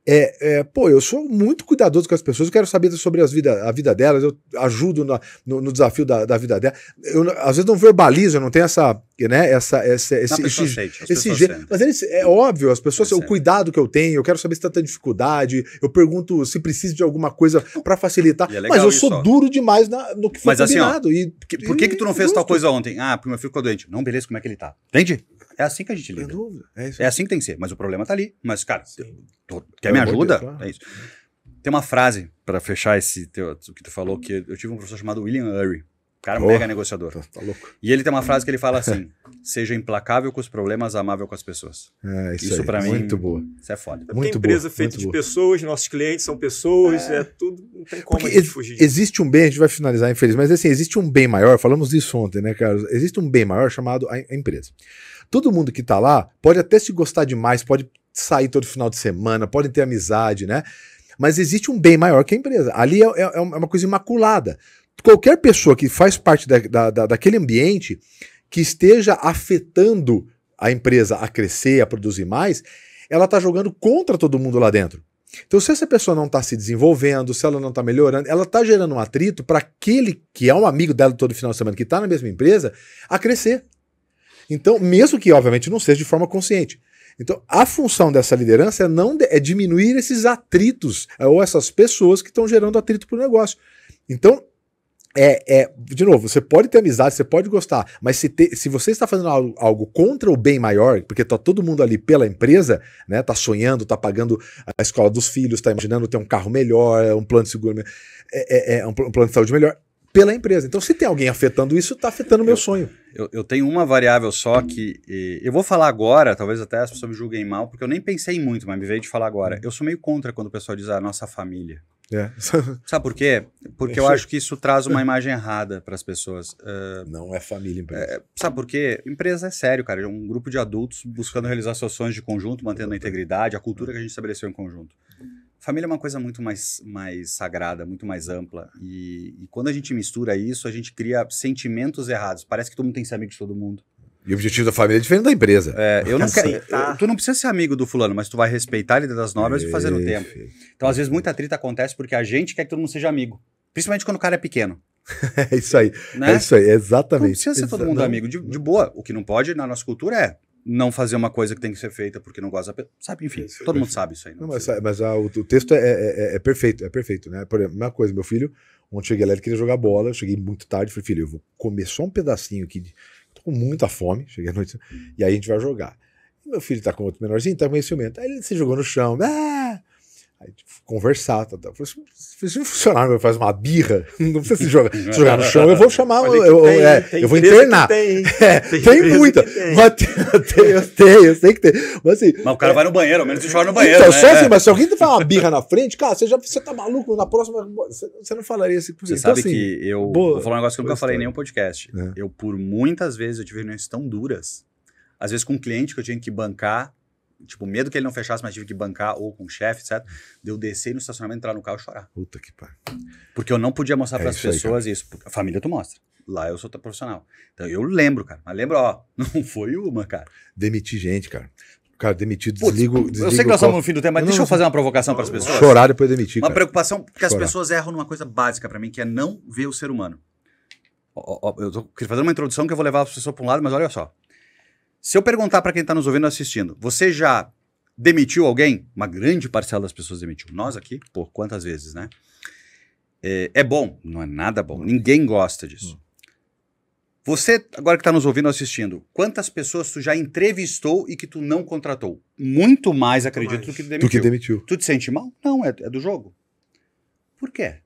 é, é, pô, eu sou muito cuidadoso com as pessoas, eu quero saber sobre as vida, a vida delas, eu ajudo na, no, no, desafio da, da vida delas. Eu, às vezes não verbalizo, eu não tenho essa, né, essa, essa esse, esse, sente, esse jeito. Mas eles, é óbvio, as pessoas, o cuidado que eu tenho, eu quero saber se tá tem tanta dificuldade, eu pergunto se precisa de alguma coisa para facilitar, é mas eu sou duro demais na, no que foi mas, combinado. Assim, ó, e, por que e, que tu não fez justo. tal coisa ontem? Ah, porque meu filho ficou doente. Não, beleza, como é que ele tá? Entende? É assim que a gente lida. Sem dúvida. É, é assim que tem que ser. Mas o problema tá ali. Mas, cara, quer me ajuda? Deus, claro. É isso. Tem uma frase para fechar esse teu, que tu falou, que eu tive um professor chamado William Urry. Cara, oh, mega negociador. Tá, tá, louco. E ele tem uma frase que ele fala assim: seja implacável com os problemas, amável com as pessoas. É, isso isso para mim. Muito boa. Isso é foda. Muito tem empresa boa, feita de boa. pessoas, nossos clientes são pessoas, é, é tudo. Não tem como Porque a gente fugir. Existe um bem, a gente vai finalizar, infelizmente, mas assim, existe um bem maior, falamos disso ontem, né, Carlos? Existe um bem maior chamado a empresa. Todo mundo que tá lá pode até se gostar demais, pode sair todo final de semana, pode ter amizade, né? Mas existe um bem maior que a empresa. Ali é, é, é uma coisa imaculada. Qualquer pessoa que faz parte da, da, da, daquele ambiente que esteja afetando a empresa a crescer, a produzir mais, ela está jogando contra todo mundo lá dentro. Então, se essa pessoa não está se desenvolvendo, se ela não está melhorando, ela está gerando um atrito para aquele que é um amigo dela todo final de semana, que está na mesma empresa, a crescer. Então, mesmo que, obviamente, não seja de forma consciente. Então, a função dessa liderança é, não de, é diminuir esses atritos é, ou essas pessoas que estão gerando atrito para o negócio. Então, é, é, de novo, você pode ter amizade, você pode gostar, mas se, te, se você está fazendo algo, algo, contra o bem maior, porque está todo mundo ali pela empresa, né? Está sonhando, está pagando a escola dos filhos, está imaginando ter um carro melhor, um plano de seguro, é, é, é um, plano de saúde melhor pela empresa. Então, se tem alguém afetando isso, está afetando o meu sonho. Eu, eu, tenho uma variável só que eu vou falar agora, talvez até as pessoas me julguem mal, porque eu nem pensei muito, mas me veio de falar agora. Hum. Eu sou meio contra quando o pessoal diz ah, a nossa família. É. Sabe por quê? Porque eu acho que isso traz uma imagem errada para as pessoas. Uh, não é família empresa. É, sabe por quê? Empresa é sério, cara. É um grupo de adultos buscando realizar seus sonhos de conjunto, mantendo a integridade, a cultura que a gente estabeleceu em conjunto. Família é uma coisa muito mais, mais sagrada, muito mais ampla. E, e, quando a gente mistura isso, a gente cria sentimentos errados. Parece que todo mundo tem que ser amigo de todo mundo. E o objetivo da família é diferente da empresa. É, eu não quero. tu não precisa ser amigo do fulano, mas tu vai respeitar ele das normas e fazer o tempo. Então, às vezes, muita treta acontece porque a gente quer que todo mundo seja amigo. Principalmente quando o cara é pequeno. é isso aí. Né? É isso aí, exatamente. Não precisa ser todo mundo amigo. De, de boa. O que não pode na nossa cultura é não fazer uma coisa que tem que ser feita porque não gosta. Sabe, enfim, todo mundo sabe isso aí. Não, não mas, mas a, o, o, texto é, é, é, é, perfeito, é perfeito, né? Por exemplo, a mesma coisa, meu filho, ontem cheguei lá, ele queria jogar bola, eu cheguei muito tarde, falei, filho, eu vou comer só um pedacinho aqui, de... tô com muita fome, cheguei à noite, e aí a gente vai jogar. meu filho tá com outro menorzinho, tá com esse ciumento. Aí ele se jogou no chão, ah! Aí, tipo, conversar, tá, tá. Falei, se um funcionário faz uma birra, não precisa se jogar, se jogar no chão, eu vou chamar, eu, é, eu, tem, é, tem eu vou internar. Tem, é, tem, tem muita. Tem. Mas, tem, eu tenho, eu sei que tem. Mas, assim, mas o cara é, vai no banheiro, ao menos você joga no então, banheiro. Então, né? só assim, é. mas se alguém faz uma birra na frente, cara, você já você tá maluco, na próxima você, você não falaria assim. Você então, sabe assim, que eu boa, vou falar um negócio que eu nunca falei em nenhum podcast. É. Eu, por muitas vezes, eu tive reuniões tão duras, às vezes com um cliente que eu tinha que bancar tipo, medo que ele não fechasse, mas tive que bancar ou com o chefe, etc. De eu descer no estacionamento, entrar no carro e chorar. Puta que pariu. Porque eu não podia mostrar é para as pessoas aí, isso. A família tu mostra. Lá eu sou profissional. Então eu lembro, cara. Mas lembro, ó, não foi uma, cara. Demiti gente, cara. Cara, demiti desligo, Putz, desligo. Eu sei que nós estamos no fim do tema, mas não, deixa eu fazer uma provocação para as pessoas. Chorar depois demitir. Uma cara. preocupação, porque chorar. as pessoas erram numa coisa básica para mim, que é não ver o ser humano. Eu estou queria fazer uma introdução que eu vou levar as pessoas para um lado, mas olha só. Se eu perguntar para quem está nos ouvindo assistindo, você já demitiu alguém? Uma grande parcela das pessoas demitiu. Nós aqui, pô, quantas vezes, né? É, é bom? Não é nada bom. Ninguém gosta disso. Hum. Você, agora que está nos ouvindo assistindo, quantas pessoas tu já entrevistou e que tu não contratou? Muito mais, acredito, mais. do que demitiu. Tu que demitiu. Tu te sente mal? Não, é, é do jogo. Por quê?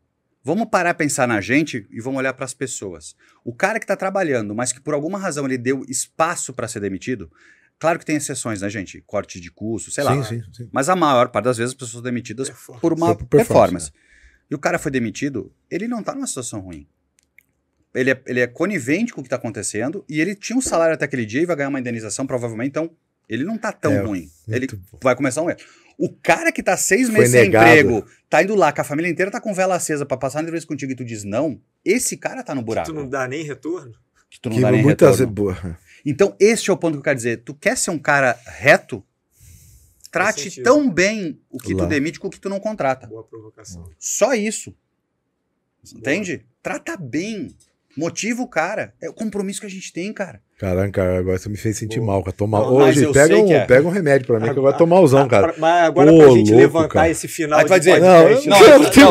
Vamos parar a pensar na gente e vamos olhar para as pessoas. O cara que está trabalhando, mas que por alguma razão ele deu espaço para ser demitido, claro que tem exceções, né, gente? Corte de curso, sei lá. Sim, sim, Mas a maior parte das vezes as pessoas são demitidas por uma performance. performance. Né. E o cara foi demitido, ele não está numa situação ruim. Ele é, ele é conivente com o que está acontecendo e ele tinha um salário até aquele dia e vai ganhar uma indenização, provavelmente, então ele não está tão é, ruim. É ele bom. vai começar um erro. O cara que tá seis meses sem emprego, tá indo lá, que a família inteira tá com vela acesa para passar uma entrevista contigo e tu diz não, esse cara tá no buraco. Que tu não dá nem retorno? Que tu não que dá nem muitas retorno. Então, esse é o ponto que eu quero dizer. Tu quer ser um cara reto? Trate tão bem o que lá. tu demite com o que tu não contrata. Boa provocação. Só isso. Boa. Entende? Trata bem. Motiva o cara. É o compromisso que a gente tem, cara. Caraca, agora você me fez sentir oh. mal. Cara. Tomar... Não, Hoje, pega um, é. pega um remédio pra mim, que eu vou tomarzão, ah, ah, cara. Pra, mas agora Ô, pra gente louco, levantar cara. esse final. Aí tu vai dizer, não, não,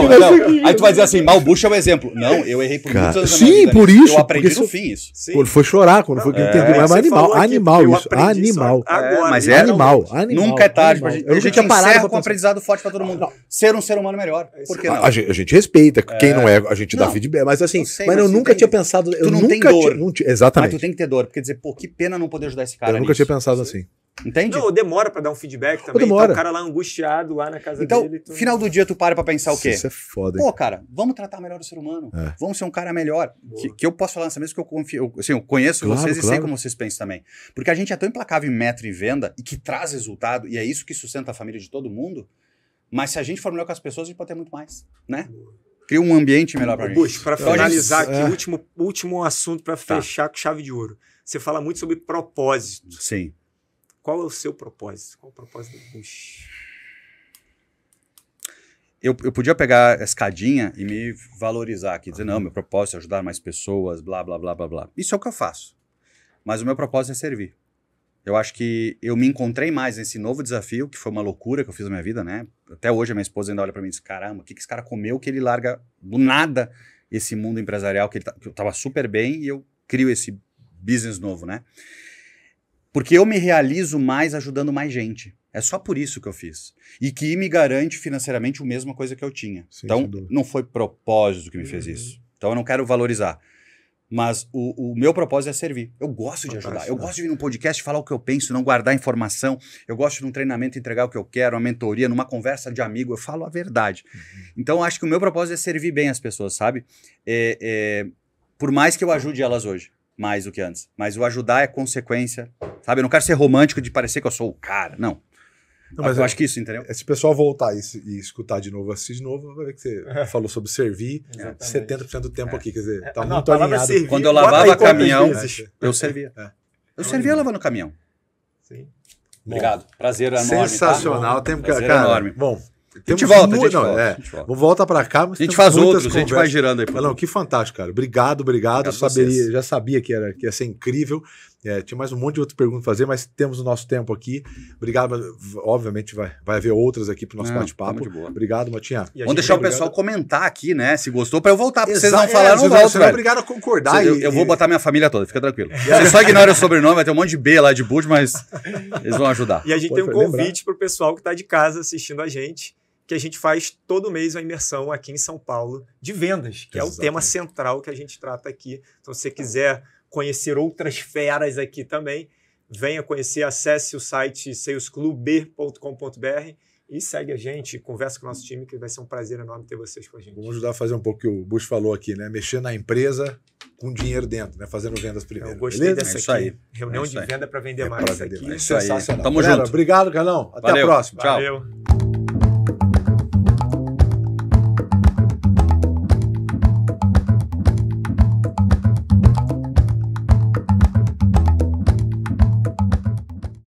não, não, Aí tu vai dizer assim, mal bucha é um exemplo. Não, eu errei por cara, muitos anos. Sim, por isso. Eu aprendi no isso, fim isso. Sim. Quando foi chorar, quando foi é. é, que é, entendi. Mas animal, animal isso. Animal. Agora, é, mas é animal. Nunca é tarde. A gente encerra com um aprendizado forte pra todo mundo. Ser um ser humano melhor. Por que não? A gente respeita. Quem não é, a gente dá feedback. Mas assim, mas eu nunca tinha pensado. Tu não tem dor. Exatamente. Mas tu tem que ter dor, porque dizer, pô, que pena não poder ajudar esse cara. Eu nunca nisso. tinha pensado assim. Entende? Não, demora para dar um feedback também. Demora. Tá o cara lá angustiado lá na casa então, dele. Então, final do dia tu para pra pensar o quê? Isso é foda. Pô, cara, vamos tratar melhor o ser humano. É. Vamos ser um cara melhor. Que, que, eu posso falar nessa mesa que eu confio, assim, eu conheço claro, vocês claro. e sei como vocês pensam também. Porque a gente é tão implacável em metro e venda e que traz resultado, e é isso que sustenta a família de todo mundo. Mas se a gente for melhor com as pessoas, a gente pode ter muito mais, né? Cria um ambiente melhor pra gente. Bush, pra então, finalizar é. aqui, último, último assunto para tá. fechar com chave de ouro. Você fala muito sobre propósito. Sim. Qual é o seu propósito? Qual é o propósito do Bush? Eu, eu podia pegar a escadinha e me valorizar aqui, dizer, uhum. não, meu propósito é ajudar mais pessoas, blá, blá, blá, blá, blá. Isso é o que eu faço. Mas o meu propósito é servir. Eu acho que eu me encontrei mais nesse novo desafio, que foi uma loucura que eu fiz na minha vida, né? Até hoje a minha esposa ainda olha para mim e diz: caramba, o que, que esse cara comeu que ele larga do nada esse mundo empresarial que, tá, que eu tava super bem e eu crio esse business novo, né? Porque eu me realizo mais ajudando mais gente. É só por isso que eu fiz. E que me garante financeiramente a mesma coisa que eu tinha. Sim, então, não foi propósito que me fez uhum. isso. Então, eu não quero valorizar. Mas o, o, meu propósito é servir. Eu gosto de ajudar. Eu gosto de vir num podcast falar o que eu penso, não guardar informação. Eu gosto de um treinamento entregar o que eu quero, uma mentoria, numa conversa de amigo. Eu falo a verdade. Uhum. Então, acho que o meu propósito é servir bem as pessoas, sabe? É, é, por mais que eu ajude elas hoje mais do que antes. Mas o ajudar é consequência. Sabe? Eu não quero ser romântico de parecer que eu sou o cara. Não. Não, mas eu é, acho que isso, entendeu? É, se o pessoal voltar e, e, escutar de novo, assistir de novo, vai ver que você é. falou sobre servir é. 70% do tempo é. aqui. Quer dizer, tá muito alinhado. Servir, Quando eu lavava caminhão, eu servia. Eu servia lavando caminhão. Sim. Obrigado. Prazer enorme. Tá? Sensacional. Tá? Tempo, Prazer cara, enorme. Bom, temos a gente volta, a gente não, volta, é. a gente volta. volta para cá, mas a gente faz outros, conversas. a gente vai girando aí. Não, que fantástico, cara. Obrigado, obrigado. obrigado saberia, já sabia que era que ia ser incrível. É, tinha mais um monte de outras perguntas a fazer, mas temos o nosso tempo aqui. Obrigado, obviamente vai, vai haver outras aqui para o nosso bate-papo. Obrigado, Matinha. Vamos deixar é o obrigado. pessoal comentar aqui, né? Se gostou, para eu voltar, porque vocês não falaram, é, não volto, obrigado a concordar. Você, e, eu, eu, vou botar minha família toda, fica tranquilo. Vocês só ignoram o sobrenome, vai ter um monte de B lá de boot, mas eles vão ajudar. E a gente Pode tem um convite para o pessoal que está de casa assistindo a gente que a gente faz todo mês uma imersão aqui em São Paulo de vendas, que Exatamente. é o tema central que a gente trata aqui. Então, se você quiser conhecer outras feras aqui também, venha conhecer, acesse o site salesclub.com.br e segue a gente, conversa com o nosso time, que vai ser um prazer enorme ter vocês com a gente. Vamos ajudar a fazer um pouco o que o Bush falou aqui, né? Mexer na empresa com dinheiro dentro, né? Fazendo vendas primeiro. Eu gostei beleza? dessa é isso aqui. Aí. Reunião é isso de aí. venda para vender é mais. Vender aqui. Mais. É sensacional. Tamo Galera, junto. Obrigado, Carlão. Até Valeu. a próxima. Tchau. Valeu.